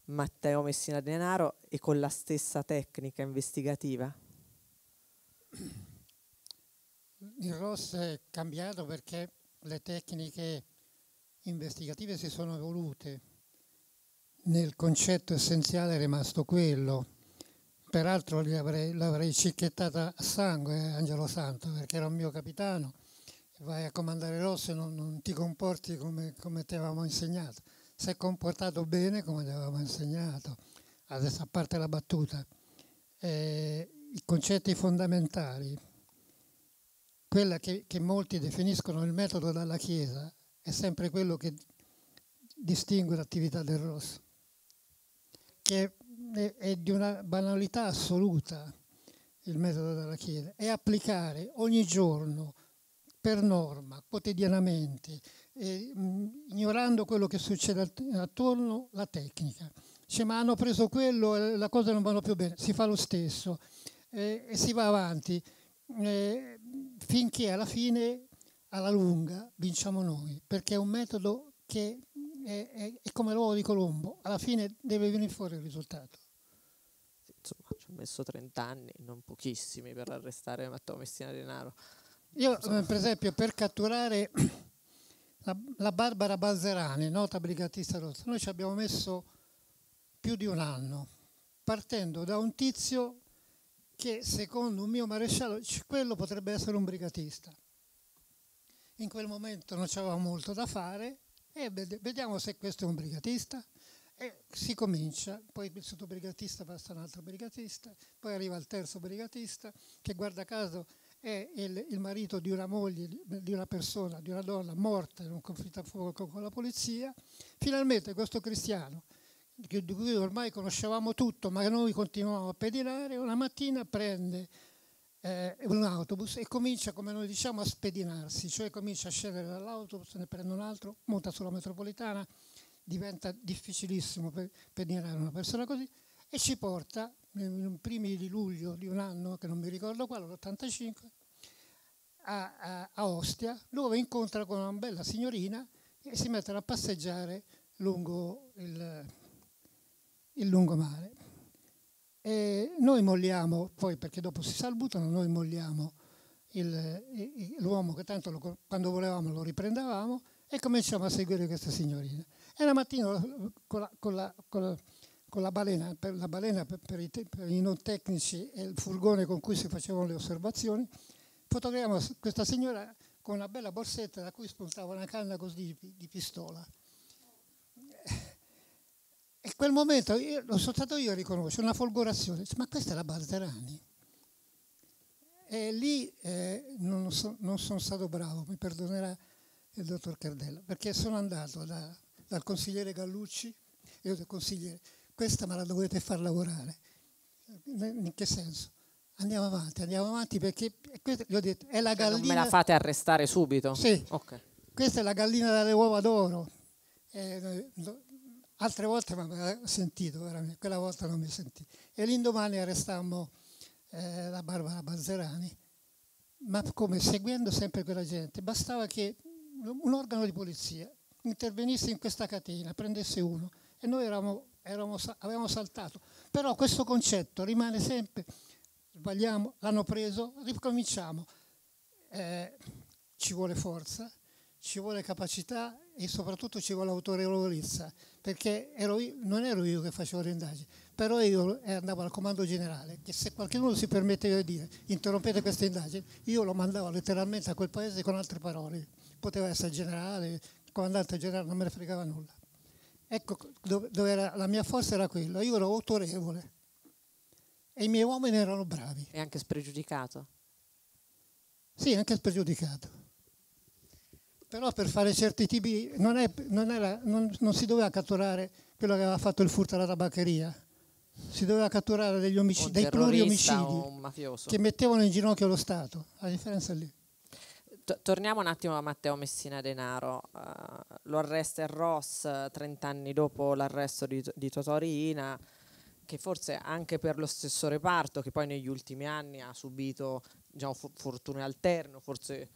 Matteo Messina Denaro e con la stessa tecnica investigativa?
Il Ross è cambiato perché le tecniche investigative si sono evolute. Nel concetto essenziale è rimasto quello, peraltro l'avrei, l'avrei cicchettata a sangue eh, Angelo Santo perché era un mio capitano vai a comandare rosso e non, non ti comporti come, come ti avevamo insegnato si è comportato bene come ti avevamo insegnato adesso a parte la battuta eh, i concetti fondamentali quella che, che molti definiscono il metodo dalla Chiesa è sempre quello che distingue l'attività del rosso che è, è di una banalità assoluta il metodo della Chiesa, è applicare ogni giorno, per norma, quotidianamente, eh, ignorando quello che succede attorno, la tecnica. Dice, ma hanno preso quello, e eh, la cosa non vanno più bene, si fa lo stesso eh, e si va avanti eh, finché alla fine, alla lunga, vinciamo noi, perché è un metodo che è, è, è come l'uovo di Colombo, alla fine deve venire fuori il risultato
ha messo 30 anni, non pochissimi, per arrestare Matteo Messina Denaro. Io, so. Eh, per
esempio, per catturare la, la Barbara Balzerani, nota brigatista rossa, noi ci abbiamo messo più di un anno, partendo da un tizio che, secondo un mio maresciallo, quello potrebbe essere un brigatista. In quel momento non c'aveva molto da fare e vediamo se questo è un brigatista. E si comincia, poi il sottobrigatista passa un altro brigatista, poi arriva il terzo brigatista che guarda caso è il, il marito di una moglie, di una persona, di una donna morta in un conflitto a fuoco con la polizia. Finalmente questo cristiano di cui ormai conoscevamo tutto, ma che noi continuavamo a pedinare, una mattina prende eh, un autobus e comincia, come noi diciamo, a spedinarsi, cioè comincia a scendere dall'autobus, ne prende un altro, monta sulla metropolitana, diventa difficilissimo per, pedinare una persona così e ci porta, nei primi di luglio di un anno, che non mi ricordo quale, l'85, a, a, a Ostia, dove incontra con una bella signorina e si mettono a passeggiare lungo il, il lungomare. E noi molliamo, poi perché dopo si salbutano, noi molliamo l'uomo che tanto lo, quando volevamo lo riprendevamo e cominciamo a seguire questa signorina. E la mattina eh, con la, con la, con la, con la balena, per, la balena per, per, i, per, i, non tecnici e il furgone con cui si facevano le osservazioni, fotografiamo questa signora con una bella borsetta da cui spuntava una canna così di, di pistola. E quel momento, io, lo soltanto io riconosco, una folgorazione, ma questa è la Balzerani. E lì eh, non, so, non sono stato bravo, mi perdonerà il dottor Cardello, perché sono andato da dal consigliere Gallucci, io del consigliere, questa me la dovete far lavorare. Cioè, in che senso? Andiamo avanti, andiamo avanti perché questa, gli ho detto, è la gallina... Cioè, non me la fate
arrestare subito? Sì, okay.
questa è la gallina dalle uova d'oro. Eh, altre volte mi aveva sentito, veramente, quella volta non mi sentì. E l'indomani arrestammo eh, la Barbara Bazzerani, ma come seguendo sempre quella gente, bastava che un organo di polizia intervenisse in questa catena, prendesse uno e noi eravamo, eravamo, avevamo saltato. Però questo concetto rimane sempre, sbagliamo, l'hanno preso, ricominciamo. Eh, ci vuole forza, ci vuole capacità e soprattutto ci vuole autorevolezza, perché ero io, non ero io che facevo le indagini, però io andavo al comando generale, che se qualcuno si permetteva di dire interrompete queste indagini, io lo mandavo letteralmente a quel paese con altre parole, poteva essere generale, comandante generale non me ne fregava nulla. Ecco dove, dove era, la mia forza era quella, io ero autorevole e i miei uomini erano bravi.
E anche spregiudicato?
Sì, anche spregiudicato. Però per fare certi tipi non, è, non, era, non, non si doveva catturare quello che aveva fatto il furto alla tabaccheria, si doveva catturare degli omicidi, dei pluriomicidi che mettevano in ginocchio lo Stato, a differenza è lì
torniamo un attimo a Matteo Messina Denaro. Uh, lo arresta il Ross 30 anni dopo l'arresto di, di Totorina, che forse anche per lo stesso reparto, che poi negli ultimi anni ha subito diciamo, fortune alterne, forse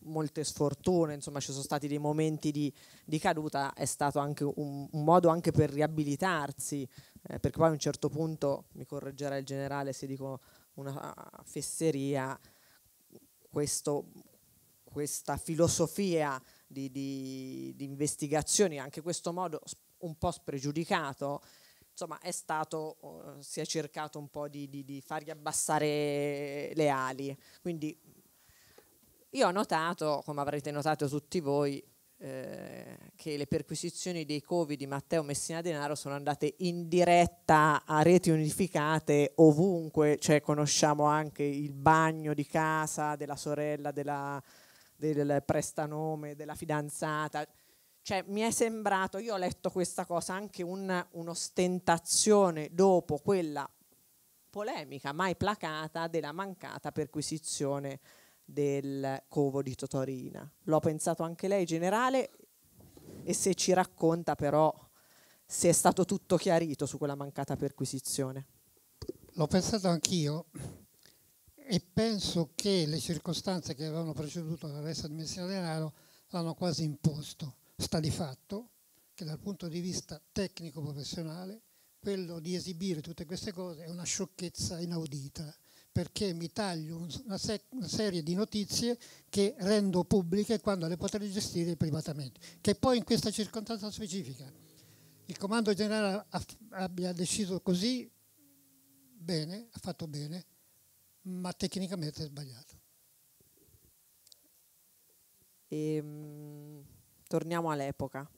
molte sfortune, insomma ci sono stati dei momenti di, di caduta, è stato anche un, un modo anche per riabilitarsi, eh, perché poi a un certo punto, mi correggerà il generale se dico una fesseria, questo, questa filosofia di, di, di, investigazioni, anche questo modo un po' spregiudicato, insomma è stato, eh, si è cercato un po' di, di fargli abbassare le ali. Quindi io ho notato, come avrete notato tutti voi, eh, che le perquisizioni dei covi di Matteo Messina Denaro sono andate in diretta a reti unificate ovunque, cioè conosciamo anche il bagno di casa della sorella, della, del prestanome, della fidanzata. Cioè, mi è sembrato, io ho letto questa cosa, anche un, un'ostentazione dopo quella polemica mai placata della mancata perquisizione del covo di Totorina. L'ho pensato anche lei, generale, e se ci racconta però se è stato tutto chiarito su quella mancata perquisizione.
L'ho pensato anch'io e penso che le circostanze che avevano preceduto l'arresto di Messina Denaro l'hanno quasi imposto. Sta di fatto che dal punto di vista tecnico-professionale quello di esibire tutte queste cose è una sciocchezza inaudita perché mi taglio una, se una, serie di notizie che rendo pubbliche quando le potrei gestire privatamente, che poi in questa circostanza specifica il comando generale abbia deciso così, bene, ha fatto bene, ma tecnicamente è sbagliato.
E, ehm, mh, torniamo all'epoca.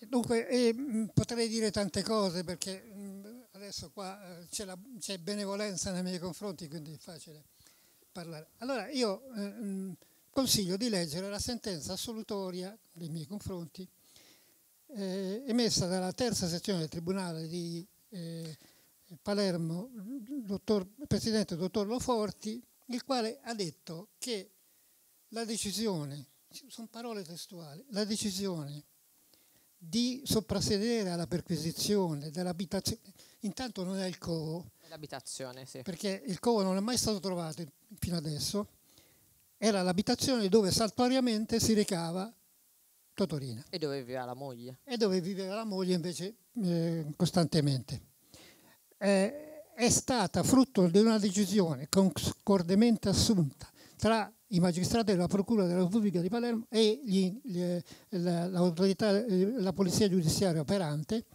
Dunque, eh, potrei dire tante cose perché mh, mm, adesso qua eh, c'è, la, c'è, benevolenza nei miei confronti, quindi è facile parlare. Allora io eh, mm, consiglio di leggere la sentenza assolutoria nei miei confronti eh, emessa dalla terza sezione del Tribunale di eh, Palermo, dottor, Presidente Dottor Loforti, il quale ha detto che la decisione, sono parole testuali, la decisione di soprassedere alla perquisizione dell'abitazione Intanto non è il covo. È l'abitazione, sì. Perché il covo non è mai stato trovato fino adesso. Era l'abitazione dove saltuariamente si recava Totorina. E dove viveva la moglie. E dove viveva la moglie invece eh, costantemente. Eh, è stata frutto di una decisione concordemente assunta tra i magistrati della Procura della Repubblica di Palermo e gli, gli, eh, la, eh, la polizia giudiziaria operante,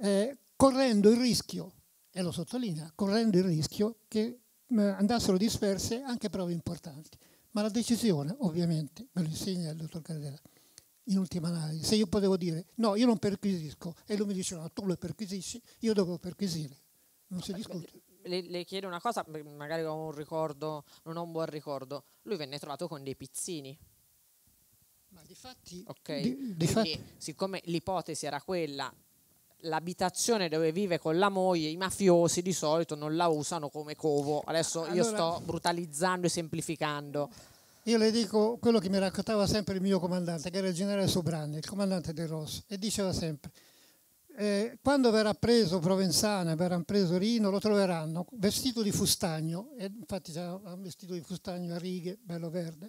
eh, correndo il rischio, e lo sottolinea, correndo il rischio che andassero disperse anche prove importanti. Ma la decisione, ovviamente, me lo insegna il dottor Cardella, in ultima analisi, se io potevo dire no, io non perquisisco, e lui mi dice no, tu lo perquisisci, io dovevo perquisire, non si discute.
Le, le, chiedo una cosa, magari ho un ricordo, non ho un buon ricordo, lui venne trovato con dei pizzini.
Ma difatti,
okay. di, di fatti. siccome l'ipotesi era quella l'abitazione dove vive con la moglie, i mafiosi di solito non la usano come covo. Adesso io sto brutalizzando e semplificando.
Io le dico quello che mi raccontava sempre il mio comandante, che era il generale Sobrani, il comandante del Rosso, e diceva sempre, eh, quando verrà preso Provenzana, verrà preso Rino, lo troveranno vestito di fustagno, e infatti ha un vestito di fustagno a righe, bello verde,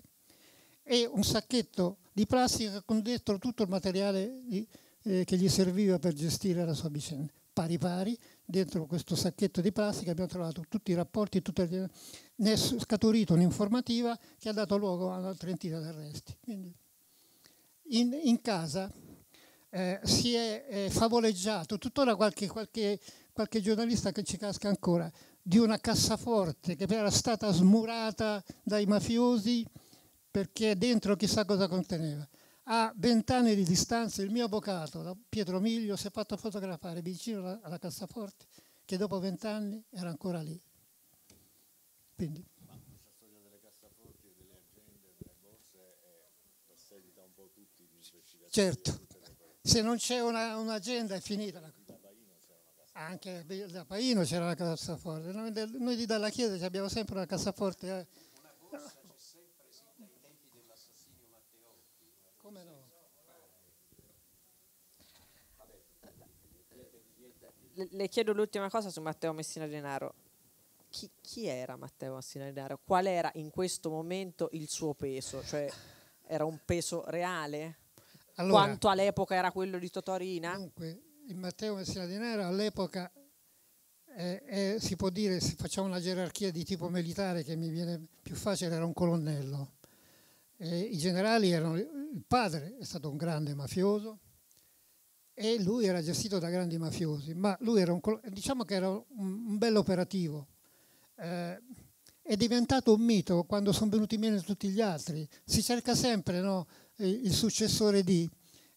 e un sacchetto di plastica con dentro tutto il materiale di eh, che gli serviva per gestire la sua vicenda. Pari pari, dentro questo sacchetto di plastica abbiamo trovato tutti i rapporti, tutte le... ne è scaturito un'informativa che ha dato luogo a una trentina di arresti. Quindi in, in casa eh, si è eh, favoleggiato, tuttora qualche, qualche, qualche giornalista che ci casca ancora, di una cassaforte che era stata smurata dai mafiosi perché dentro chissà cosa conteneva a vent'anni di distanza il mio avvocato, Pietro Miglio, si è fatto fotografare vicino alla cassaforte che dopo vent'anni era ancora lì. Quindi.
Ma questa storia delle cassaforti, delle aziende, delle borse
è perseguita un po' tutti gli investigatori. Certo, se non c'è un'agenda è finita la Anche da Paino c'era la cassaforte, noi, noi di Dalla Chiesa abbiamo sempre una cassaforte eh, le chiedo
l'ultima cosa su Matteo Messina Denaro. Chi, chi, era Matteo Messina Denaro? Qual era in questo momento il suo peso? Cioè, era un peso reale? Allora, Quanto all'epoca era quello di Totorina?
Dunque, il Matteo Messina Denaro all'epoca eh, eh, si può dire, se facciamo una gerarchia di tipo militare che mi viene più facile, era un colonnello. Eh, I generali erano, il padre è stato un grande mafioso, e lui era gestito da grandi mafiosi, ma lui era un, diciamo che era un, un bello operativo. Eh, è diventato un mito quando sono venuti meno tutti gli altri. Si cerca sempre no, il successore di.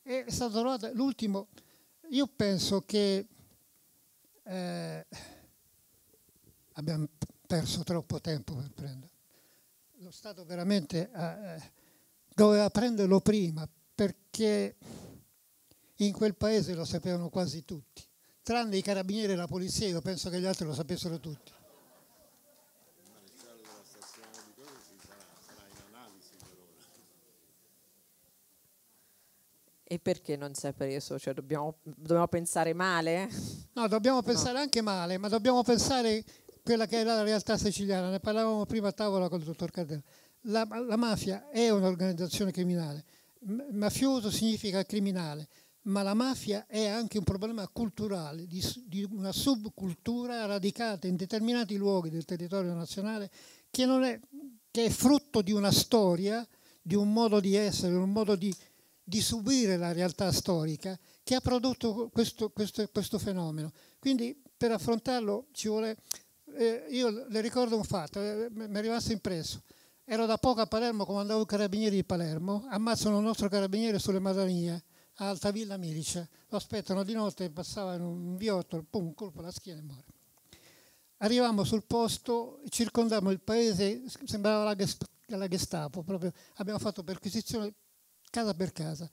È stato trovato l'ultimo. Io penso che eh, abbiamo perso troppo tempo per prendere. Lo Stato veramente eh, doveva prenderlo prima perché in quel paese lo sapevano quasi tutti, tranne i carabinieri e la polizia, io penso che gli altri lo sapessero tutti.
E perché non sapereso? Cioè, dobbiamo,
dobbiamo, pensare male? No, dobbiamo pensare no. anche male, ma dobbiamo pensare quella che era la realtà siciliana. Ne parlavamo prima a tavola con il dottor Cardella. La, la mafia è un'organizzazione criminale. Mafioso significa criminale ma la mafia è anche un problema culturale, di, di, una subcultura radicata in determinati luoghi del territorio nazionale che, è, che è frutto di una storia, di un modo di essere, di un modo di, di subire la realtà storica che ha prodotto questo, questo, questo fenomeno. Quindi per affrontarlo ci vuole... Eh, io le ricordo un fatto, eh, mi è rimasto impresso. Ero da poco a Palermo comandavo i carabinieri di Palermo, ammazzano un nostro carabiniere sulle Madonie a Altavilla Milice, lo aspettano di notte, passava in un viotto, un colpo alla schiena e muore. Arriviamo sul posto, circondammo il paese, sembrava la, gest la Gestapo, proprio. abbiamo fatto perquisizione casa per casa.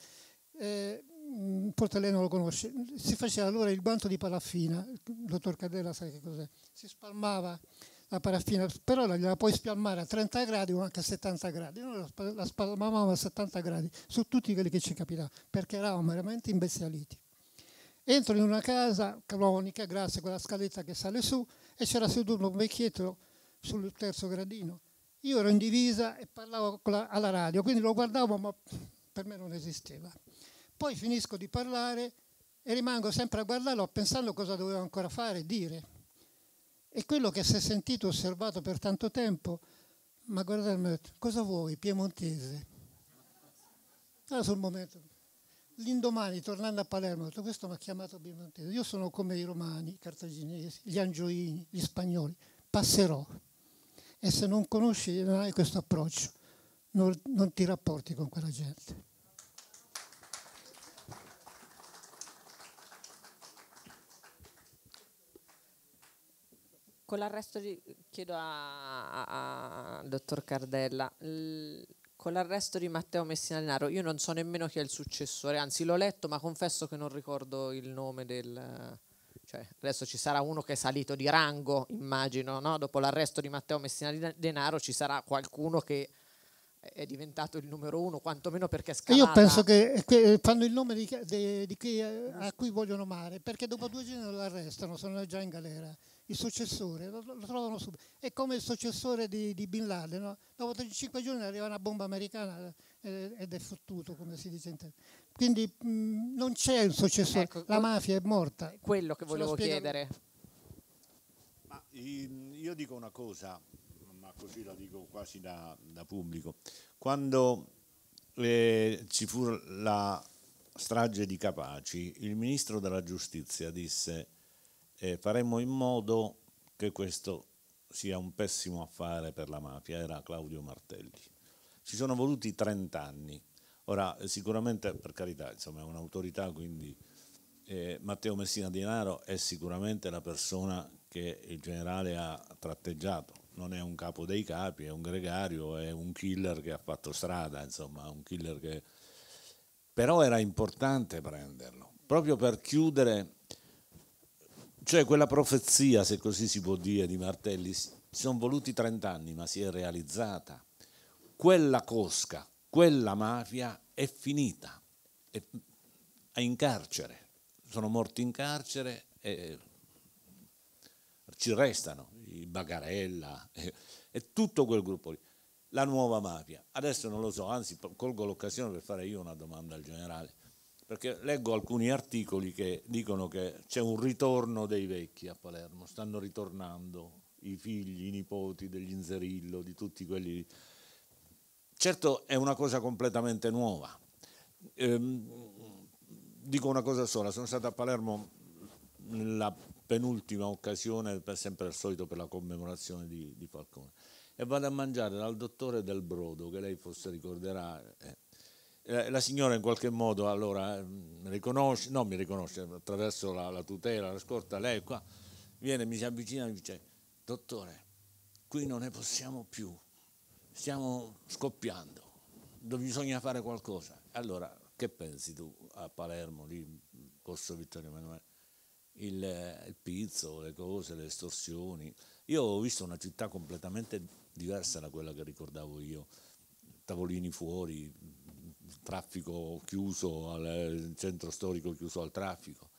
Eh, un Eh, Portaleno lo conosce, si faceva allora il banto di palaffina, il dottor Cadella sa che cos'è, si spalmava la paraffina però la, gliela puoi spalmare a 30 gradi o anche a 70 gradi. Noi la spalmavamo a 70 gradi su tutti quelli che ci capitava, perché eravamo veramente imbestialiti. Entro in una casa canonica, grazie a quella scaletta che sale su, e c'era seduto un vecchietto sul terzo gradino. Io ero in divisa e parlavo la, alla radio, quindi lo guardavo, ma per me non esisteva. Poi finisco di parlare e rimango sempre a guardarlo pensando cosa dovevo ancora fare e dire e quello che si è sentito osservato per tanto tempo, ma guardate, cosa vuoi, piemontese? Allora ah, sul momento, l'indomani tornando a Palermo, ho detto questo mi ha chiamato piemontese, io sono come i romani, i cartaginesi, gli angioini, gli spagnoli, passerò. E se non conosci non hai questo approccio, non, non ti rapporti con quella gente.
con l'arresto di, chiedo al dottor Cardella, l, con l'arresto di Matteo Messina Denaro, io non so nemmeno chi è il successore, anzi l'ho letto ma confesso che non ricordo il nome del... Cioè, adesso ci sarà uno che è salito di rango, immagino, no? dopo l'arresto di Matteo Messina Denaro ci sarà qualcuno che è diventato il
numero uno, quantomeno perché scalata. Io penso che eh, eh, fanno il nome di, di, di chi, eh, a cui vogliono male, perché dopo due giorni lo arrestano, sono già in galera il successore, lo, lo, trovano subito. È come il successore di, di Bin Laden, no? dopo 35 giorni arriva una bomba americana eh, ed è fottuto, come si dice in te. Quindi mh, non c'è un successore, ecco, la mafia è morta. Eh, quello che volevo chiedere. Ma, ehm, io
dico una cosa, ma così la dico quasi da, da pubblico. Quando eh, ci fu la strage di Capaci, il ministro della giustizia disse eh, faremmo in modo che questo sia un pessimo affare per la mafia, era Claudio Martelli. Ci sono voluti 30 anni. Ora, eh, sicuramente, per carità, insomma, è un'autorità, quindi eh, Matteo Messina Denaro è sicuramente la persona che il generale ha tratteggiato. Non è un capo dei capi, è un gregario, è un killer che ha fatto strada, insomma, un killer che... Però era importante prenderlo, proprio per chiudere cioè quella profezia, se così si può dire, di Martelli, ci sono voluti 30 anni, ma si è realizzata. Quella cosca, quella mafia è finita, è in carcere, sono morti in carcere e ci restano i Bagarella e tutto quel gruppo lì. La nuova mafia. Adesso non lo so, anzi colgo l'occasione per fare io una domanda al generale perché leggo alcuni articoli che dicono che c'è un ritorno dei vecchi a Palermo, stanno ritornando i figli, i nipoti degli Inzerillo, di tutti quelli. Certo è una cosa completamente nuova. Ehm, dico una cosa sola, sono stato a Palermo nella penultima occasione, per sempre al solito per la commemorazione di, di Falcone, e vado a mangiare dal dottore Del Brodo, che lei forse ricorderà, eh, eh, la signora in qualche modo allora mi mm, riconosce, non mi riconosce attraverso la, la tutela, la scorta, lei qua viene, mi si avvicina e mi dice dottore qui non ne possiamo più, stiamo scoppiando, bisogna fare qualcosa. Allora che pensi tu a Palermo, lì, Corso Vittorio Emanuele? Il, il pizzo, le cose, le estorsioni. Io ho visto una città completamente diversa da quella che ricordavo io, tavolini fuori, traffico chiuso, al centro storico chiuso al traffico.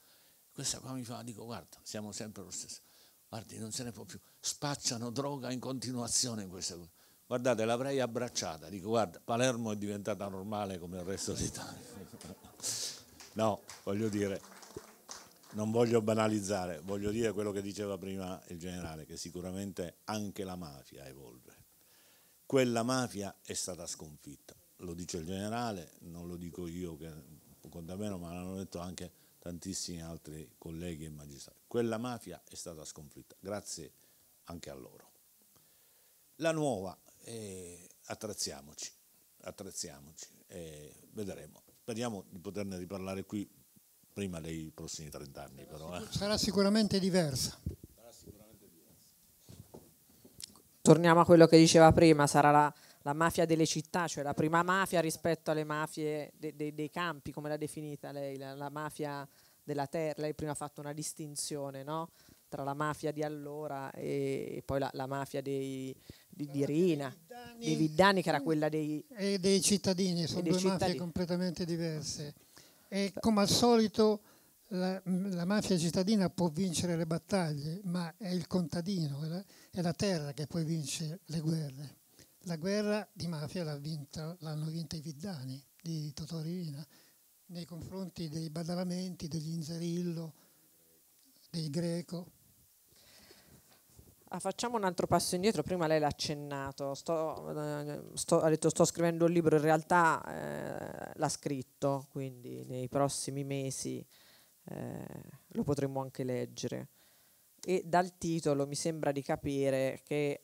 Questa qua mi fa, dico guarda, siamo sempre lo stesso, guardi non se ne può più, spacciano droga in continuazione in questa cosa. Guardate, l'avrei abbracciata, dico guarda, Palermo è diventata normale come il resto d'Italia. no, voglio dire, non voglio banalizzare, voglio dire quello che diceva prima il generale, che sicuramente anche la mafia evolve. Quella mafia è stata sconfitta, lo dice il generale, non lo dico io che conta meno, ma l'hanno detto anche tantissimi altri colleghi e magistrati. Quella mafia è stata sconfitta, grazie anche a loro. La nuova, eh, attrezziamoci, attrezziamoci eh, vedremo. Speriamo di poterne riparlare qui prima dei prossimi
30 anni però. Eh. Sarà sicuramente diversa.
Torniamo a quello che diceva prima, sarà la la mafia delle città, cioè la prima mafia rispetto alle mafie de, de, dei campi, come l'ha definita lei, la, la, mafia della terra. Lei prima ha fatto una distinzione no? tra la mafia di allora e, e poi la, la, mafia dei, di, di Rina, Viddani, dei Viddani, che era quella dei... E
dei cittadini, sono due cittadini. mafie completamente diverse. E come al solito... La, la, mafia cittadina può vincere le battaglie, ma è il contadino, è la, è la terra che poi vince le guerre la guerra di mafia l'hanno vinta, vinta i Vidani di Totò Rivina nei confronti dei Badalamenti, degli Inzerillo, dei Greco. Ah, facciamo un
altro passo indietro, prima lei l'ha accennato, sto, eh, sto, ha detto sto scrivendo un libro, in realtà eh, l'ha scritto, quindi nei prossimi mesi eh, lo potremo anche leggere. E dal titolo mi sembra di capire che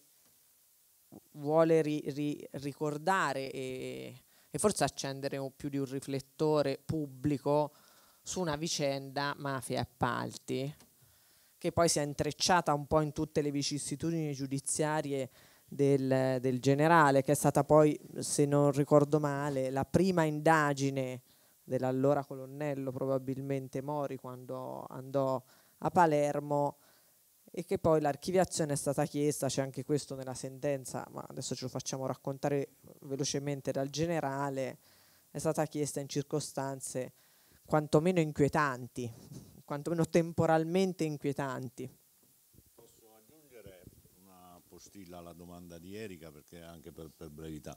vuole ri, ri, ricordare e, e, forse accendere un, più di un riflettore pubblico su una vicenda mafia e appalti che poi si è intrecciata un po' in tutte le vicissitudini giudiziarie del, del, generale, che è stata poi, se non ricordo male, la prima indagine dell'allora colonnello, probabilmente Mori, quando andò a Palermo e che poi l'archiviazione è stata chiesta, c'è anche questo nella sentenza, ma adesso ce lo facciamo raccontare velocemente dal generale, è stata chiesta in circostanze quantomeno inquietanti, quantomeno temporalmente inquietanti.
Posso aggiungere una postilla alla domanda di Erika, perché anche per, per brevità.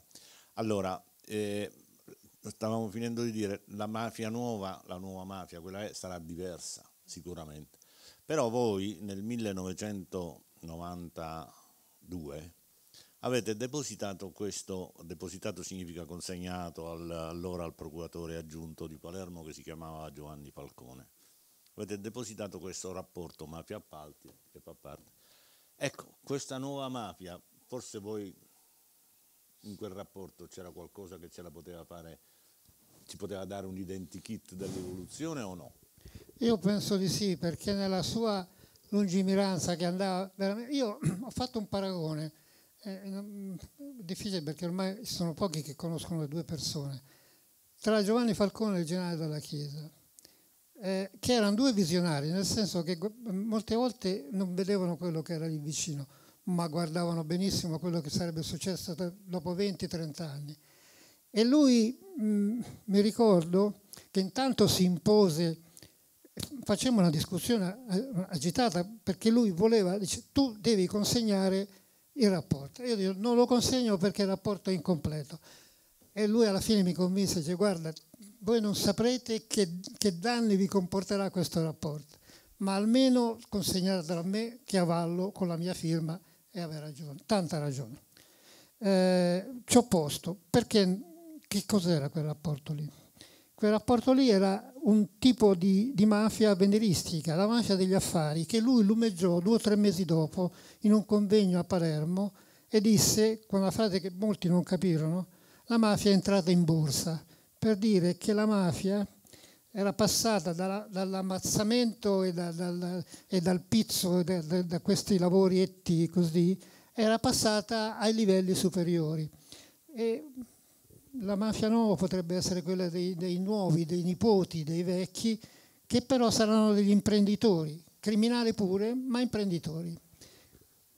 Allora, eh, stavamo finendo di dire, la mafia nuova, la nuova mafia, quella è, sarà diversa sicuramente però voi nel 1992 avete depositato questo, depositato significa consegnato al, allora al procuratore aggiunto di Palermo che si chiamava Giovanni Falcone, avete depositato questo rapporto mafia appalti che fa parte. Ecco, questa nuova mafia, forse voi in quel rapporto c'era qualcosa che ce la poteva fare, ci poteva dare un identikit dell'evoluzione o no?
Io penso di sì, perché nella sua lungimiranza che andava veramente... Io ho fatto un paragone, è eh, mm, difficile perché ormai sono pochi che conoscono le due persone, tra Giovanni Falcone e il generale della Chiesa, eh, che erano due visionari, nel senso che mm, molte volte non vedevano quello che era lì vicino, ma guardavano benissimo quello che sarebbe successo dopo 20-30 anni. E lui, mh, mm, mi ricordo, che intanto si impose facemmo una discussione eh, agitata perché lui voleva, dice, tu devi consegnare il rapporto. Io dico, non lo consegno perché il rapporto è incompleto. E lui alla fine mi convinse, dice, guarda, voi non saprete che, che danni vi comporterà questo rapporto, ma almeno consegnatelo a me che avallo con la mia firma e aveva ragione, tanta ragione. Eh, ci ho posto, perché che cos'era quel rapporto lì? quel rapporto lì era un tipo di, di, mafia veneristica, la mafia degli affari, che lui lumeggiò due o tre mesi dopo in un convegno a Palermo e disse, con una frase che molti non capirono, la mafia è entrata in borsa, per dire che la mafia era passata dalla, dall'ammazzamento e, da, dal, e, dal, pizzo, da, da, da questi lavori etti così, era passata ai livelli superiori. E la mafia nuova potrebbe essere quella dei, dei nuovi, dei nipoti, dei vecchi, che però saranno degli imprenditori, criminali pure, ma imprenditori.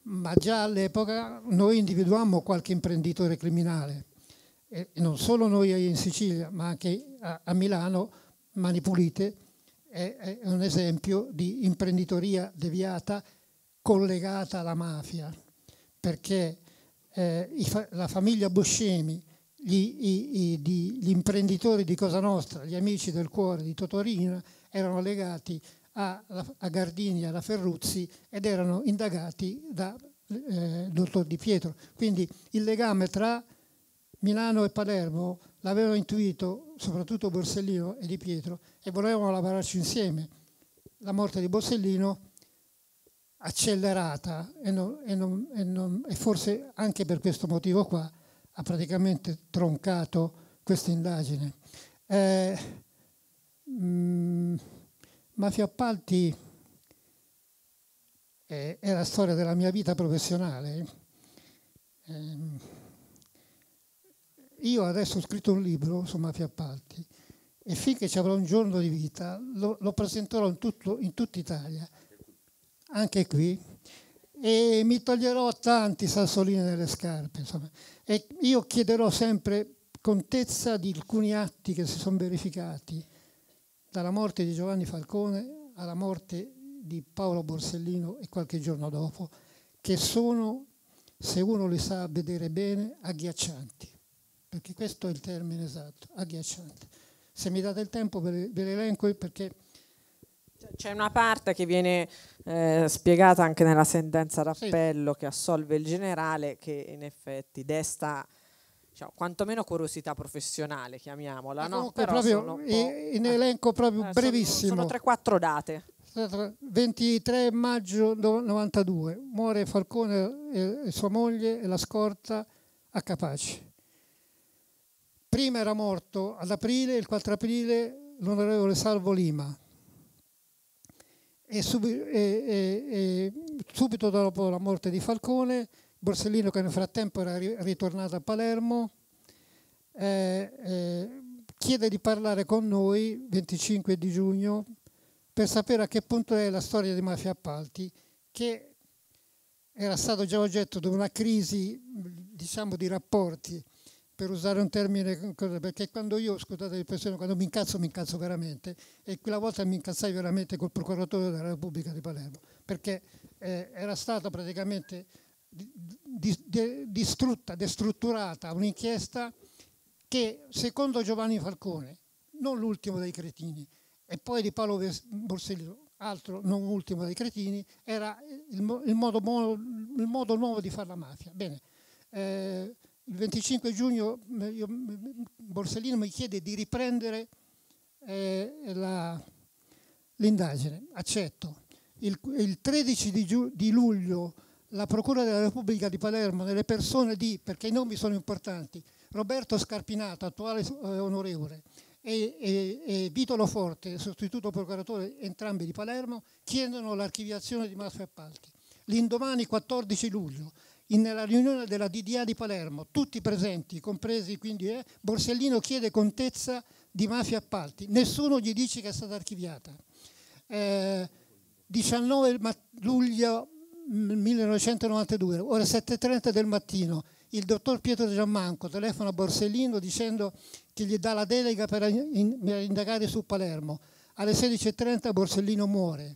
Ma già all'epoca noi individuammo qualche imprenditore criminale, e non solo noi in Sicilia, ma anche a, a Milano, Mani Pulite è, è un esempio di imprenditoria deviata collegata alla mafia, perché eh, la famiglia Boscemi gli, i, i, di, gli imprenditori di Cosa Nostra, gli amici del cuore di Totorina, erano legati a, a Gardini e alla Ferruzzi ed erano indagati da eh, dottor Di Pietro. Quindi il legame tra Milano e Palermo l'avevano intuito soprattutto Borsellino e Di Pietro e volevano lavorarci insieme. La morte di Borsellino accelerata e, non, e, non, e, non, e forse anche per questo motivo qua ha praticamente troncato questa indagine. Eh, mm, Mafia Appalti eh, è la storia della mia vita professionale. Eh, io adesso ho scritto un libro su Mafia Appalti e finché ci avrò un giorno di vita lo, lo presenterò in, tutto, in tutta Italia, anche qui e mi toglierò tanti sassolini nelle scarpe. Insomma. E io chiederò sempre contezza di alcuni atti che si sono verificati dalla morte di Giovanni Falcone alla morte di Paolo Borsellino e qualche giorno dopo, che sono, se uno li sa vedere bene, agghiaccianti, perché questo è il termine esatto, agghiaccianti. Se mi date il tempo ve l'elenco perché...
C'è una parte che viene eh, spiegata anche nella sentenza d'appello sì. che assolve il generale, che in effetti desta diciamo, quantomeno curiosità professionale, chiamiamola. No? Proprio, in
eh, elenco proprio eh, brevissimo. Sono,
sono 3-4 date.
23 maggio 92 muore Falcone e sua moglie e la scorta a Capace. Prima era morto ad aprile, il 4 aprile, l'onorevole Salvo Lima e, sub, e, e subito dopo la morte di Falcone, Borsellino che nel frattempo era ritornato a Palermo, eh, eh, chiede di parlare con noi 25 di giugno per sapere a che punto è la storia di Mafia Appalti, che era stato già oggetto di una crisi diciamo, di rapporti per usare un termine, perché quando io, scusate l'impressione, quando mi incazzo mi incazzo veramente e quella volta mi incazzai veramente col procuratore della Repubblica di Palermo, perché eh, era stata praticamente di, di, distrutta, destrutturata un'inchiesta che secondo Giovanni Falcone, non l'ultimo dei cretini, e poi di Paolo Borsellino, altro non ultimo dei cretini, era il, il, modo, il modo, nuovo di fare la mafia. Bene, eh, il 25 giugno io, Borsellino mi chiede di riprendere eh, l'indagine, accetto. Il, il 13 di, giu, di, luglio la Procura della Repubblica di Palermo, nelle persone di, perché i nomi sono importanti, Roberto Scarpinato, attuale eh, onorevole, e, e, e Vito Loforte, sostituto procuratore entrambi di Palermo, chiedono l'archiviazione di Mafia Appalti. L'indomani 14 luglio nella riunione della DDA di Palermo, tutti presenti, compresi quindi eh, Borsellino chiede contezza di mafia appalti, nessuno gli dice che è stata archiviata. Eh, 19 luglio 1992, mm, ore 7.30 del mattino, il dottor Pietro Giammanco telefona a Borsellino dicendo che gli dà la delega per, per indagare su Palermo. Alle 16.30 Borsellino muore.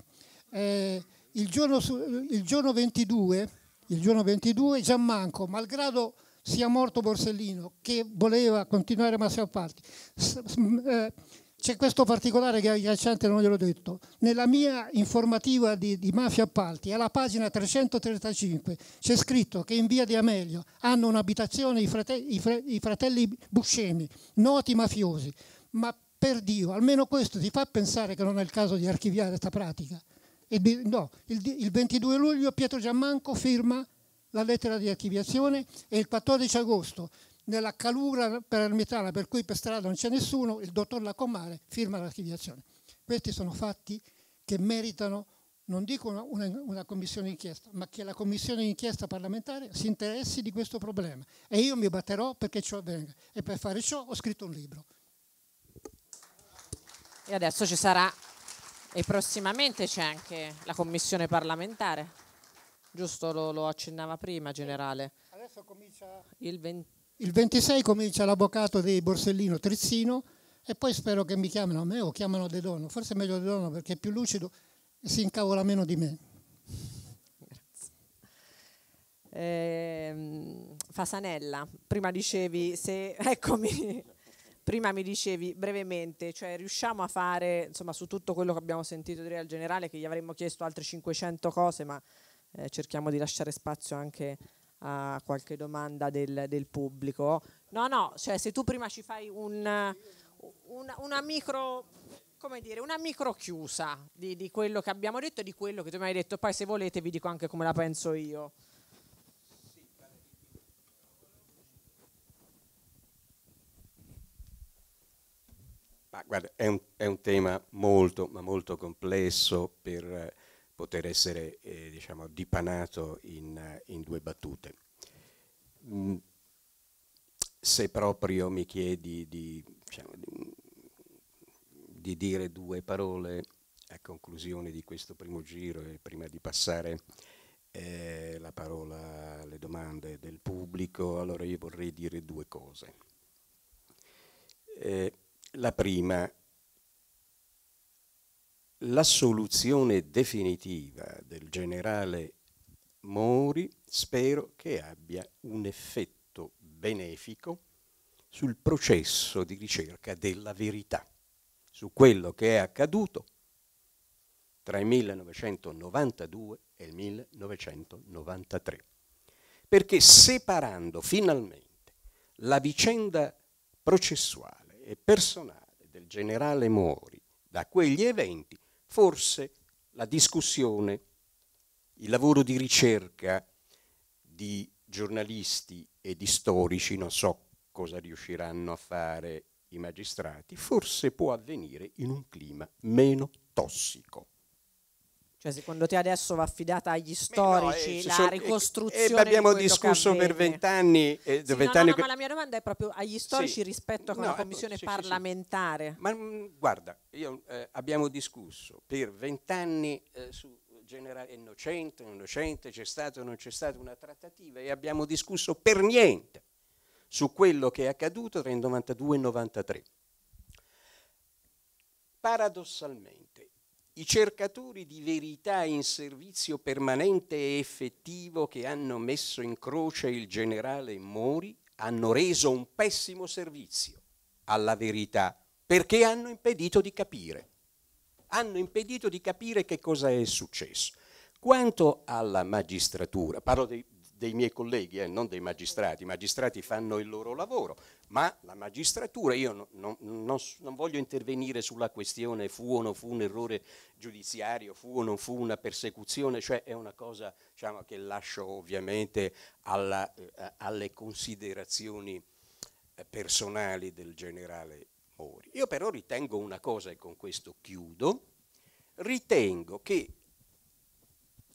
Eh, il, giorno su, il giorno 22 il giorno 22 Gianmanco, malgrado sia morto Borsellino, che voleva continuare a Marshall Park, eh, c'è questo particolare che agghiacciante non gliel'ho detto. Nella mia informativa di, di Mafia Appalti, alla pagina 335, c'è scritto che in via di Amelio hanno un'abitazione i, frate, i, fre, i fratelli Buscemi, noti mafiosi. Ma per Dio, almeno questo ti fa pensare che non è il caso di archiviare questa pratica il, no, il, il 22 luglio Pietro Giammanco firma la lettera di archiviazione e il 14 agosto nella calura per palermitana per cui per strada non c'è nessuno, il dottor Lacomare firma l'archiviazione. Questi sono fatti che meritano, non dico una, una, una commissione d'inchiesta, ma che la commissione d'inchiesta parlamentare si interessi di questo problema. E io mi batterò perché ciò avvenga. E per fare ciò ho scritto un libro.
E adesso ci sarà e prossimamente c'è anche la commissione parlamentare, giusto? Lo, lo accennava prima, generale. Adesso comincia... Il, 20...
il 26 comincia l'avvocato di Borsellino Trizzino e poi spero che mi chiamino a me o chiamano De Dono, forse è meglio De Dono perché è più lucido e si incavola meno di me.
Eh, Fasanella, prima dicevi se... Eccomi prima mi dicevi brevemente, cioè riusciamo a fare, insomma, su tutto quello che abbiamo sentito dire al generale, che gli avremmo chiesto altre 500 cose, ma eh, cerchiamo di lasciare spazio anche a qualche domanda del, del pubblico. No, no, cioè se tu prima ci fai un, una, una micro come dire, una micro chiusa di, di quello che abbiamo detto e di quello che tu mi hai detto. Poi, se volete, vi dico anche come la penso io.
Ma guarda, è un, è un tema molto, ma molto complesso per eh, poter essere eh, diciamo, dipanato in, eh, in, due battute. Mm, se proprio mi chiedi di, diciamo, di, di dire due parole a conclusione di questo primo giro e prima di passare eh, la parola alle domande del pubblico, allora io vorrei dire due cose. Eh, la prima, la soluzione definitiva del generale Mori spero che abbia un effetto benefico sul processo di ricerca della verità, su quello che è accaduto tra il 1992 e il 1993. Perché separando finalmente la vicenda processuale e personale del generale Mori da quegli eventi, forse la discussione, il lavoro di ricerca di giornalisti e di storici, non so cosa riusciranno a fare i magistrati, forse può avvenire in un clima meno tossico.
Cioè, secondo te adesso va affidata agli storici no, eh, la sono, eh, ricostruzione? Eh, abbiamo discusso per
vent'anni. Eh, sì, no, no, no, ma
la mia domanda è proprio agli storici sì. rispetto a una ecco, commissione sì, parlamentare. Ma mh, mm,
guarda, io, eh, abbiamo discusso per vent'anni eh, su generale innocente, innocente, c'è stata o non c'è stata una trattativa e abbiamo discusso per niente su quello che è accaduto tra il 92 e il 93. Paradossalmente i cercatori di verità in servizio permanente e effettivo che hanno messo in croce il generale Mori hanno reso un pessimo servizio alla verità perché hanno impedito di capire. Hanno impedito di capire che cosa è successo. Quanto alla magistratura, parlo dei, dei miei colleghi, eh, non dei magistrati, i magistrati fanno il loro lavoro, ma la magistratura, io no, non, non, voglio intervenire sulla questione fu o non fu un errore giudiziario, fu o non fu una persecuzione, cioè è una cosa diciamo, che lascio ovviamente alla, eh, alle considerazioni eh, personali del generale Mori. Io però ritengo una cosa, e con questo chiudo, ritengo che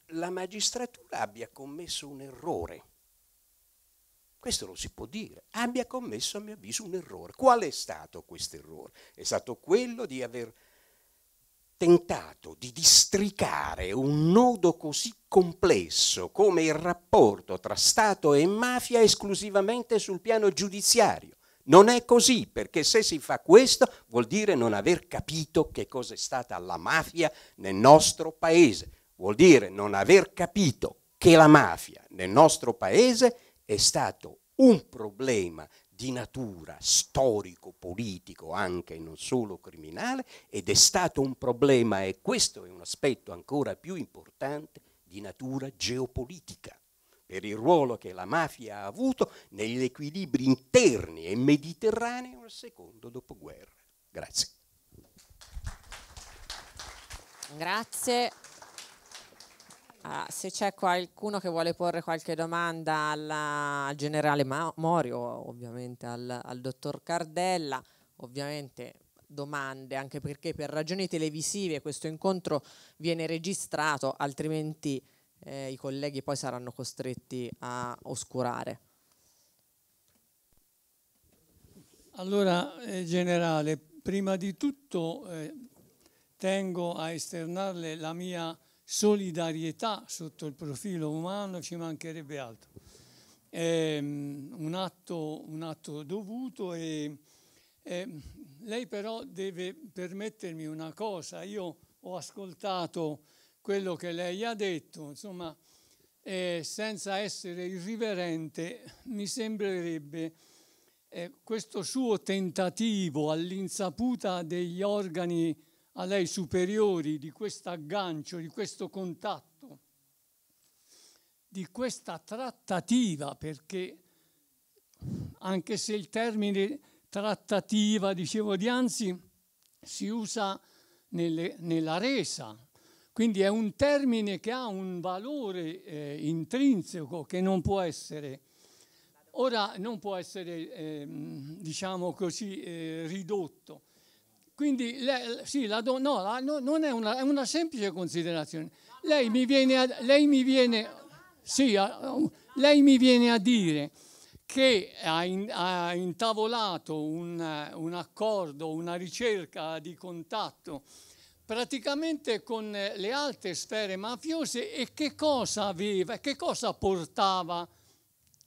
la magistratura abbia commesso un errore questo lo si può dire. Abbia commesso, a mio avviso, un errore. Qual è stato questo errore? È stato quello di aver tentato di districare un nodo così complesso come il rapporto tra Stato e mafia esclusivamente sul piano giudiziario. Non è così, perché se si fa questo vuol dire non aver capito che cosa è stata la mafia nel nostro paese, vuol dire non aver capito che la mafia nel nostro paese è è stato un problema di natura storico-politico, anche non solo criminale, ed è stato un problema, e questo è un aspetto ancora più importante, di natura geopolitica, per il ruolo che la mafia ha avuto negli equilibri interni e mediterranei al secondo dopoguerra. Grazie.
Grazie. Uh, se c'è qualcuno che vuole porre qualche domanda alla, al generale Ma Morio, ovviamente al, al, dottor Cardella, ovviamente domande, anche perché per ragioni televisive questo incontro viene registrato, altrimenti eh, i colleghi poi saranno costretti a
oscurare. Allora, eh, generale, prima di tutto eh, tengo a esternarle la mia solidarietà sotto il profilo umano, ci mancherebbe altro. È ehm, un atto, un atto dovuto e, e lei però deve permettermi una cosa, io ho ascoltato quello che lei ha detto, insomma, eh, senza essere irriverente, mi sembrerebbe eh, questo suo tentativo all'insaputa degli organi a lei superiori di questo aggancio, di questo contatto, di questa trattativa, perché anche se il termine trattativa, dicevo dianzi, si usa nelle, nella resa, quindi è un termine che ha un valore eh, intrinseco che non può essere, ora non può essere, eh, diciamo così, eh, ridotto quindi, lei, sì, la do, no, la, no, non è una, è una semplice considerazione. Lei mi viene a, lei mi viene, sì, a, lei mi viene a dire che ha, in, ha intavolato un, un, accordo, una ricerca di contatto praticamente con le alte sfere mafiose e che cosa aveva, che cosa portava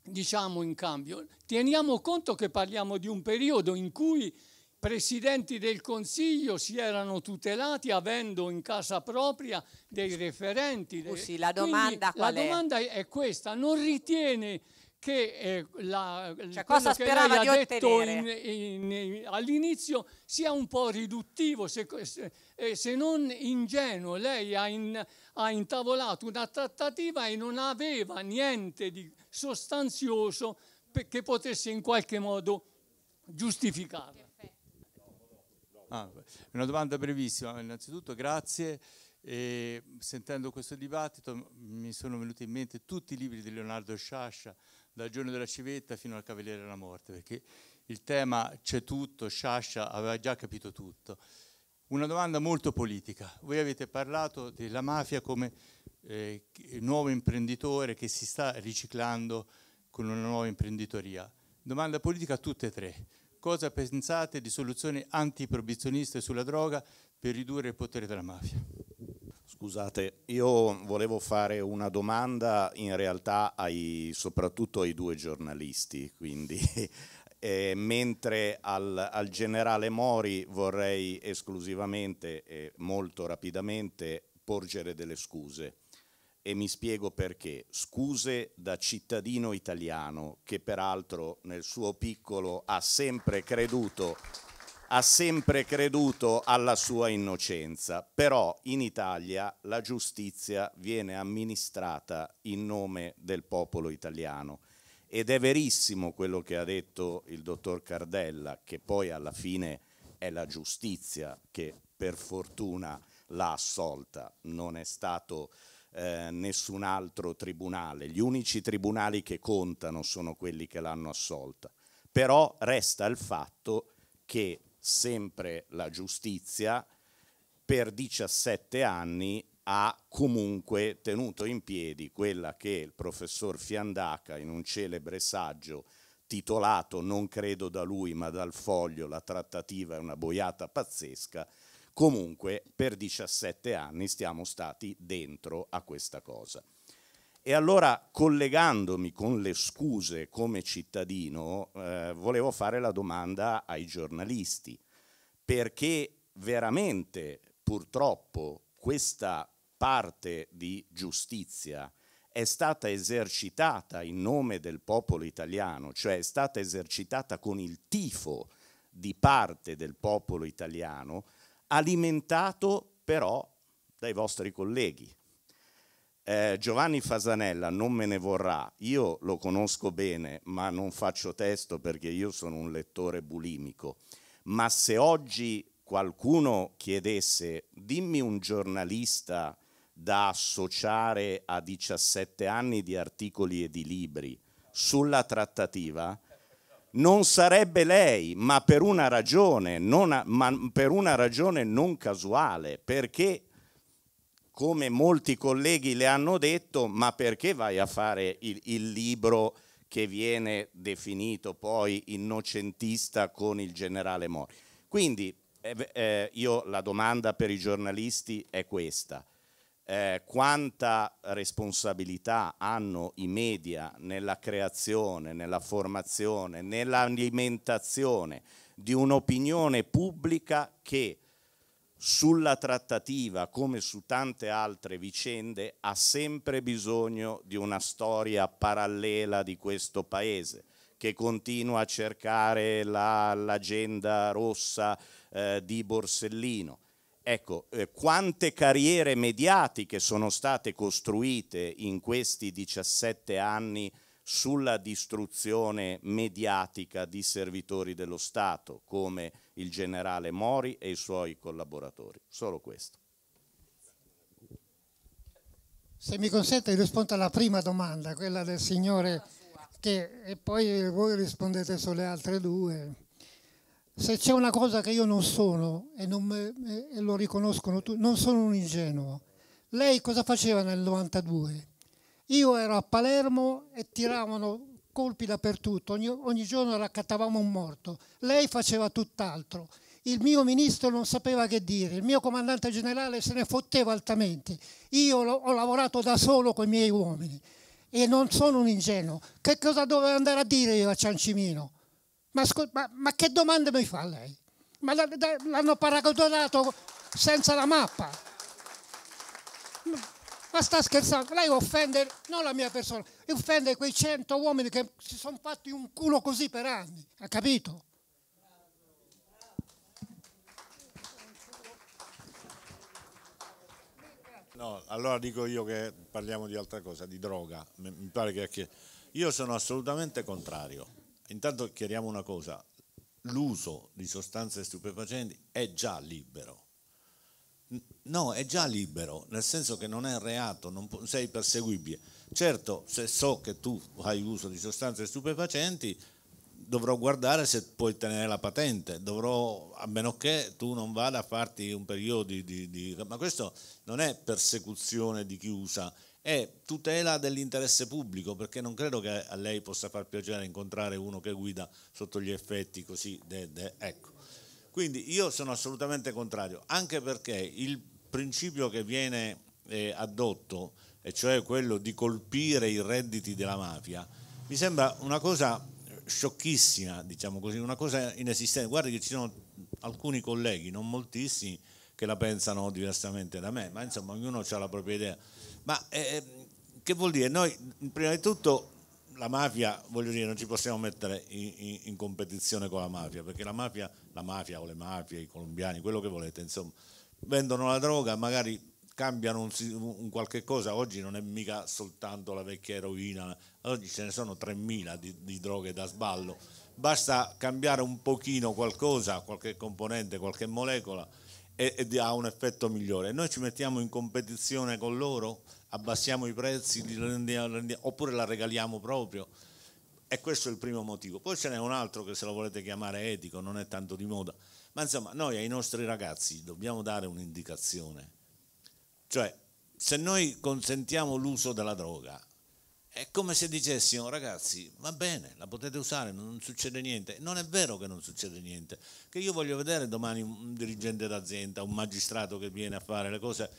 diciamo in cambio. Teniamo conto che parliamo di un periodo in cui presidenti del Consiglio si erano tutelati avendo in casa propria dei referenti. Scusi, eh, la domanda, la domanda è? questa, non ritiene che eh, la, cioè, cosa che lei di ha detto all'inizio sia un po' riduttivo, se, se, eh, se non ingenuo. Lei ha, in, ha intavolato una trattativa e non aveva niente di sostanzioso che potesse in qualche modo giustificarla. Ah, una domanda brevissima. Innanzitutto grazie. E sentendo questo dibattito mi sono venuti in mente tutti i libri di Leonardo Sciascia, dal giorno della civetta fino al Cavaliere della Morte, perché il tema c'è tutto, Sciascia aveva già capito tutto. Una domanda molto politica. Voi avete parlato della mafia come eh, nuovo imprenditore che si sta riciclando con una nuova imprenditoria. Domanda politica a tutte e tre cosa pensate di soluzioni antiprobizioniste sulla droga per ridurre il potere della mafia?
Scusate, io volevo fare una domanda in realtà ai, soprattutto ai due giornalisti, quindi eh, mentre al, al, generale Mori vorrei esclusivamente e molto rapidamente porgere delle scuse e mi spiego perché. Scuse da cittadino italiano che peraltro nel suo piccolo ha sempre creduto ha sempre creduto alla sua innocenza, però in Italia la giustizia viene amministrata in nome del popolo italiano ed è verissimo quello che ha detto il dottor Cardella, che poi alla fine è la giustizia che per fortuna l'ha assolta, non è stato eh, nessun altro tribunale, gli unici tribunali che contano sono quelli che l'hanno assolta. Però resta il fatto che sempre la giustizia per 17 anni ha comunque tenuto in piedi quella che il professor Fiandaca in un celebre saggio titolato non credo da lui ma dal foglio la trattativa è una boiata pazzesca Comunque per 17 anni stiamo stati dentro a questa cosa. E allora collegandomi con le scuse come cittadino, eh, volevo fare la domanda ai giornalisti, perché veramente purtroppo questa parte di giustizia è stata esercitata in nome del popolo italiano, cioè è stata esercitata con il tifo di parte del popolo italiano alimentato però dai vostri colleghi. Eh, Giovanni Fasanella non me ne vorrà, io lo conosco bene, ma non faccio testo perché io sono un lettore bulimico, ma se oggi qualcuno chiedesse dimmi un giornalista da associare a 17 anni di articoli e di libri sulla trattativa, non sarebbe lei, ma per una ragione, non, ma per una ragione non casuale, perché come molti colleghi le hanno detto, ma perché vai a fare il, il libro che viene definito poi innocentista con il generale Mori? Quindi eh, eh io la domanda per i giornalisti è questa eh, quanta responsabilità hanno i media nella creazione, nella formazione, nell'alimentazione di un'opinione pubblica che sulla trattativa, come su tante altre vicende, ha sempre bisogno di una storia parallela di questo Paese che continua a cercare l'agenda rossa eh, di Borsellino Ecco, eh, quante carriere mediatiche sono state costruite in questi 17 anni sulla distruzione mediatica di servitori dello Stato come il generale Mori e i suoi collaboratori. Solo questo.
Se mi consente rispondo alla prima domanda, quella del signore, che, e poi voi rispondete sulle altre due se c'è una cosa che io non sono e, non me, e lo riconoscono tutti, non sono un ingenuo. Lei cosa faceva nel 92? Io ero a Palermo e tiravano colpi dappertutto, ogni, ogni giorno raccattavamo un morto. Lei faceva tutt'altro. Il mio ministro non sapeva che dire, il mio comandante generale se ne fotteva altamente. Io ho lavorato da solo con i miei uomini e non sono un ingenuo. Che cosa dovevo andare a dire io a Ciancimino? Ma, ma, ma che domande mi fa lei? Ma l'hanno paragonato senza la mappa. Ma sta scherzando, lei offende non la mia persona, offende quei cento uomini che si sono fatti un culo così per anni, ha capito?
No, allora dico io che parliamo di altra cosa, di droga. Mi pare che io sono assolutamente contrario Intanto chiariamo una cosa, l'uso di sostanze stupefacenti è già libero. No, è già libero, nel senso che non è reato, non sei perseguibile. Certo, se so che tu hai uso di sostanze stupefacenti, dovrò guardare se puoi tenere la patente, dovrò, a meno che tu non vada a farti un periodo di... di, di ma questo non è persecuzione di chi usa e tutela dell'interesse pubblico, perché non credo che a lei possa far piacere incontrare uno che guida sotto gli effetti così. De, de, ecco. Quindi io sono assolutamente contrario, anche perché il principio che viene eh, addotto, e cioè quello di colpire i redditi della mafia, mi sembra una cosa sciocchissima, diciamo così, una cosa inesistente. Guardi che ci sono alcuni colleghi, non moltissimi, che la pensano diversamente da me, ma insomma ognuno ha la propria idea ma eh, che vuol dire? Noi, prima di tutto, la mafia, voglio dire, non ci possiamo mettere in, in, in competizione con la mafia, perché la mafia, la mafia o le mafie, i colombiani, quello che volete, insomma, vendono la droga, magari cambiano un, un, qualche cosa, oggi non è mica soltanto la vecchia eroina, oggi ce ne sono 3.000 di, di, droghe da sballo, basta cambiare un pochino qualcosa, qualche componente, qualche molecola e, e ha un effetto migliore. Noi ci mettiamo in competizione con loro? abbassiamo i prezzi, oppure la regaliamo proprio. E questo è il primo motivo. Poi ce n'è un altro che se lo volete chiamare etico, non è tanto di moda. Ma insomma, noi ai nostri ragazzi dobbiamo dare un'indicazione. Cioè, se noi consentiamo l'uso della droga, è come se dicessimo ragazzi, va bene, la potete usare, non succede niente. Non è vero che non succede niente. Che io voglio vedere domani un dirigente d'azienda, un magistrato che viene a fare le cose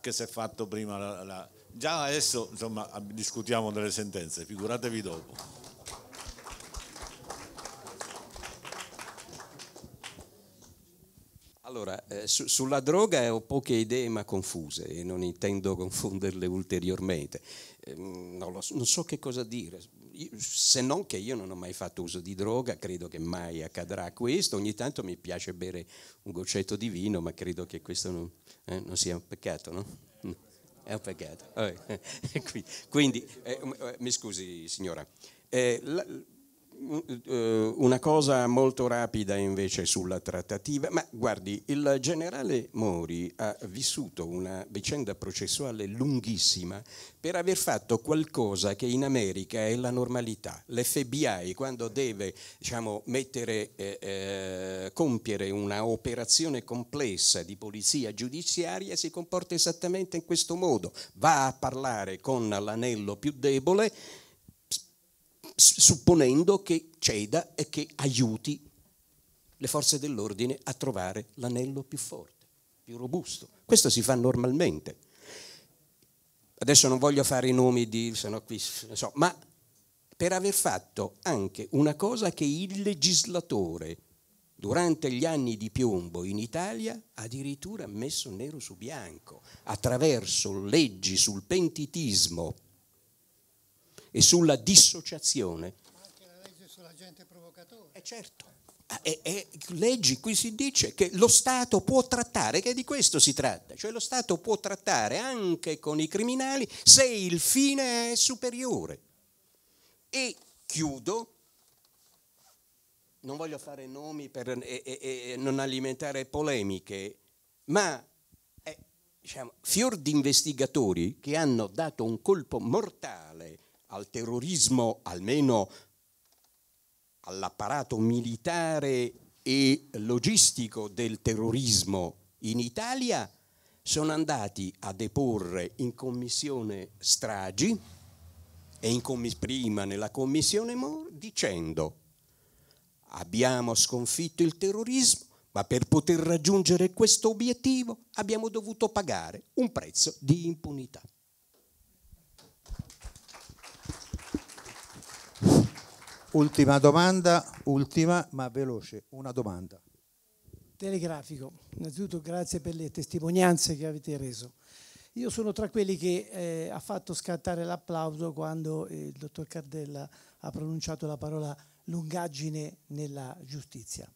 perché si è fatto prima la, la... già adesso insomma discutiamo delle sentenze figuratevi dopo
Allora, eh, su, sulla droga ho poche idee ma confuse e non intendo confonderle ulteriormente. Eh, non, lo, non so che cosa dire, se non che io non ho mai fatto uso di droga, credo che mai accadrà questo, ogni tanto mi piace bere un goccetto di vino, ma credo che questo non, eh, non sia un peccato, no? no? È un peccato. Eh, quindi, eh, um, eh, mi scusi signora, eh, la, eh, una cosa molto rapida invece sulla trattativa, ma guardi, il generale Mori ha vissuto una vicenda processuale lunghissima per aver fatto qualcosa che in America è la normalità. L'FBI quando deve diciamo, mettere, eh, eh, compiere una operazione complessa di polizia giudiziaria si comporta esattamente in questo modo, va a parlare con l'anello più debole supponendo che ceda e che aiuti le forze dell'ordine a trovare l'anello più forte, più robusto. Questo si fa normalmente. Adesso non voglio fare i nomi di, no qui, so, ma per aver fatto anche una cosa che il legislatore durante gli anni di piombo in Italia addirittura messo nero su bianco attraverso leggi sul pentitismo e sulla dissociazione. Ma
anche la legge sull'agente provocatore. Eh certo.
E, ah, e, eh, eh, leggi qui si dice che lo Stato può trattare, che di questo si tratta, cioè lo Stato può trattare anche con i criminali se il fine è superiore. E chiudo, non voglio fare nomi per e, eh, e, non alimentare polemiche, ma eh, diciamo, fior di investigatori che hanno dato un colpo mortale al terrorismo, almeno all'apparato militare e logistico del terrorismo in Italia, sono andati a deporre in commissione stragi e in commis prima nella commissione Mor dicendo abbiamo sconfitto il terrorismo ma per poter raggiungere questo obiettivo abbiamo dovuto pagare un prezzo di impunità.
Ultima domanda, ultima ma veloce, una domanda.
Telegrafico, innanzitutto grazie per le testimonianze che avete reso. Io sono tra quelli che eh, ha fatto scattare l'applauso quando eh, il dottor Cardella ha pronunciato la parola lungaggine nella giustizia.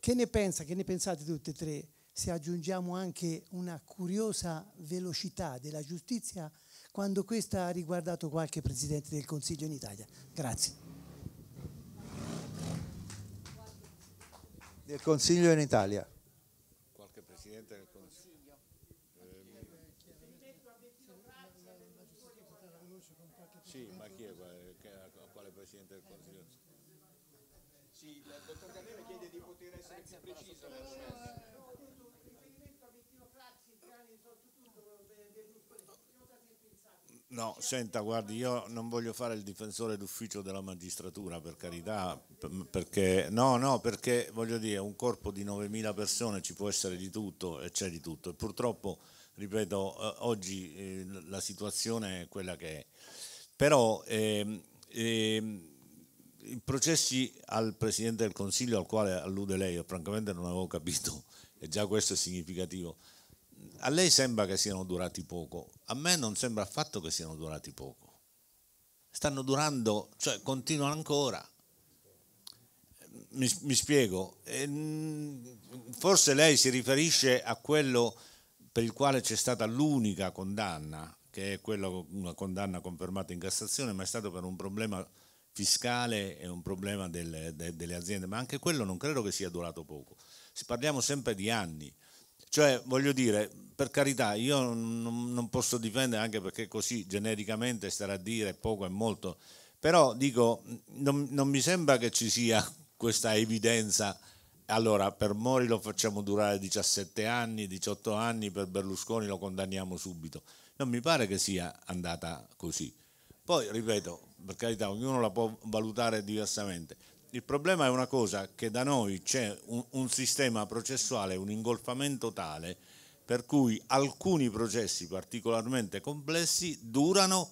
Che ne pensa, che ne pensate tutte e tre, se aggiungiamo anche una curiosa velocità della giustizia quando questa ha riguardato qualche Presidente del Consiglio in Italia? Grazie.
del Consiglio in Italia?
Qualche Presidente del Consiglio. Ehm, sì, ma chi è eh, quale Presidente del Consiglio? Sì, il Dottor Gallera chiede di poter essere più preciso. No, senta, guardi, io non voglio fare il difensore d'ufficio della magistratura, per carità, perché no, no, perché voglio dire, un corpo di 9.000 persone ci può essere di tutto e c'è di tutto. E purtroppo, ripeto, oggi eh, la situazione è quella che è. Però eh, eh, i processi al Presidente del Consiglio, al quale allude lei, io francamente non avevo capito, e già questo è significativo a lei sembra che siano durati poco, a me non sembra affatto che siano durati poco. Stanno durando, cioè continuano ancora. Mi, mi spiego, mm, forse lei si riferisce a quello per il quale c'è stata l'unica condanna, che è quella, una condanna confermata in Cassazione, ma è stato per un problema fiscale e un problema delle, delle aziende, ma anche quello non credo che sia durato poco. parliamo sempre di anni. Cioè, voglio dire, per carità, io non, non posso difendere anche perché così genericamente stare a dire poco e molto, però dico, non, non mi sembra che ci sia questa evidenza. Allora, per Mori lo facciamo durare 17 anni, 18 anni, per Berlusconi lo condanniamo subito. Non mi pare che sia andata così. Poi, ripeto, per carità, ognuno la può valutare diversamente. Il problema è una cosa che da noi c'è un, un sistema processuale, un ingolfamento tale per cui alcuni processi particolarmente complessi durano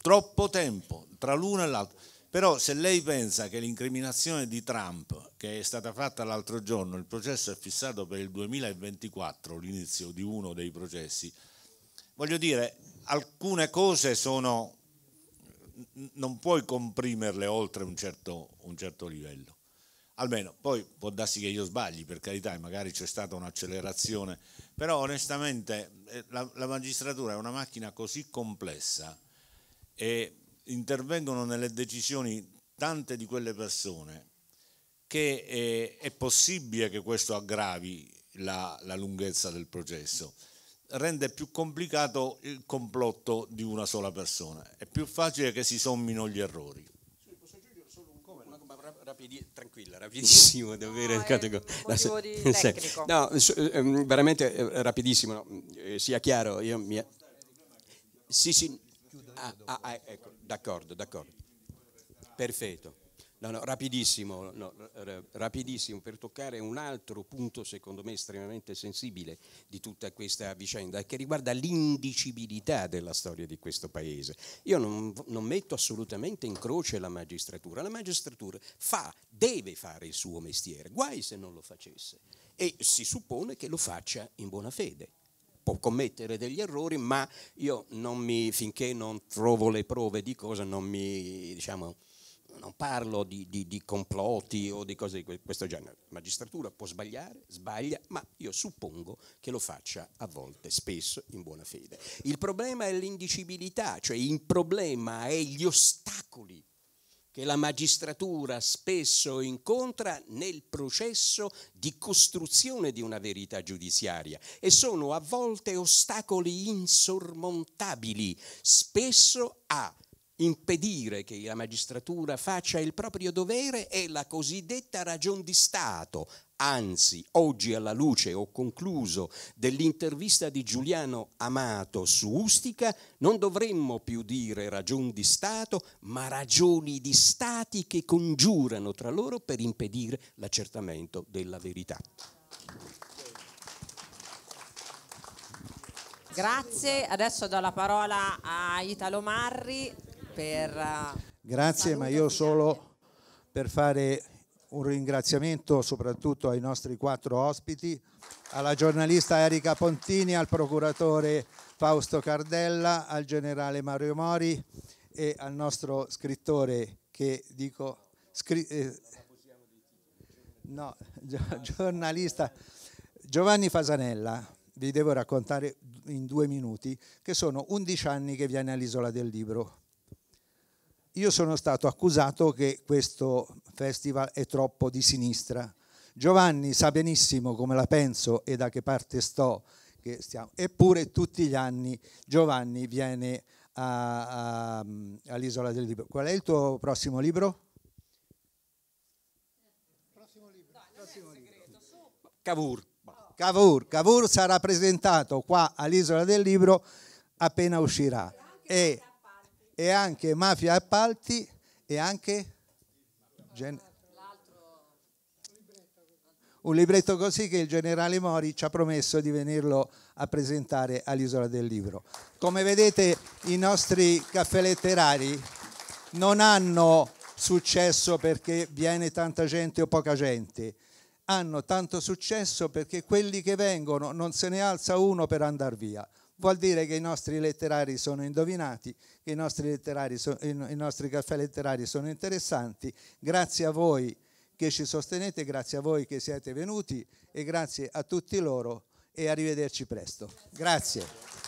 troppo tempo tra l'uno e l'altro. Però se lei pensa che l'incriminazione di Trump, che è stata fatta l'altro giorno, il processo è fissato per il 2024, l'inizio di uno dei processi, voglio dire, alcune cose sono, non puoi comprimerle oltre un certo, un certo livello. Almeno, poi può darsi che io sbagli, per carità, e magari c'è stata un'accelerazione però onestamente eh, la, la magistratura è una macchina così complessa e intervengono nelle decisioni tante di quelle persone che è, eh, è possibile che questo aggravi la, la lunghezza del processo rende più complicato il complotto di una sola persona. È più facile che si sommino gli errori rapidi, tranquilla,
rapidissimo, davvero. No, cioè, tecnico. no ehm, veramente eh, rapidissimo, no. Eh, sia chiaro. Io mi... Sì, sì,
ah, ah, ah,
ecco, d'accordo, d'accordo. Perfetto. No, no, rapidissimo, no, rapidissimo, per toccare un altro punto secondo me estremamente sensibile di tutta questa vicenda che riguarda l'indicibilità della storia di questo Paese. Io non, non metto assolutamente in croce la magistratura, la magistratura fa, deve fare il suo mestiere, guai se non lo facesse e si suppone che lo faccia in buona fede può commettere degli errori, ma io non mi, finché non trovo le prove di cosa, non mi, diciamo, non parlo di, di, di, complotti o di cose di questo genere. La magistratura può sbagliare, sbaglia, ma io suppongo che lo faccia a volte, spesso in buona fede. Il problema è l'indicibilità, cioè il problema è gli ostacoli che la magistratura spesso incontra nel processo di costruzione di una verità giudiziaria e sono a volte ostacoli insormontabili, spesso a impedire che la magistratura faccia il proprio dovere è la cosiddetta ragion di Stato. Anzi, oggi alla luce, ho concluso, dell'intervista di Giuliano Amato su Ustica, non dovremmo più dire ragion di Stato, ma ragioni di Stati che congiurano tra loro per impedire l'accertamento della verità.
Grazie, adesso do la parola a Italo Marri per...
Grazie, eh, ma io solo per fare un ringraziamento soprattutto ai nostri quattro ospiti, alla giornalista Erika Pontini, al procuratore Fausto Cardella, al generale Mario Mori e al nostro scrittore che dico... Scri- eh, no, ah. giornalista Giovanni Fasanella, vi devo raccontare in due minuti, che sono 11 anni che viene all'Isola del Libro io sono stato accusato che questo festival è troppo di sinistra. Giovanni sa benissimo come la penso e da che parte sto, che stiamo. eppure tutti gli anni Giovanni viene a, a, all'Isola del Libro. Qual è il tuo prossimo libro? Prossimo prossimo libro. Cavour. Cavour. Cavour sarà presentato qua all'Isola del Libro appena uscirà. E e anche Mafia Appalti e anche... Gen- un libretto così che il generale Mori ci ha promesso di venirlo a presentare all'Isola del Libro. Come vedete i nostri caffè letterari non hanno successo perché viene tanta gente o poca gente, hanno tanto successo perché quelli che vengono non se ne alza uno per andare via vuol dire che i nostri letterari sono indovinati, che i nostri, letterari so, i nostri caffè letterari sono interessanti. Grazie a voi che ci sostenete, grazie a voi che siete venuti e grazie a tutti loro e arrivederci presto. Grazie.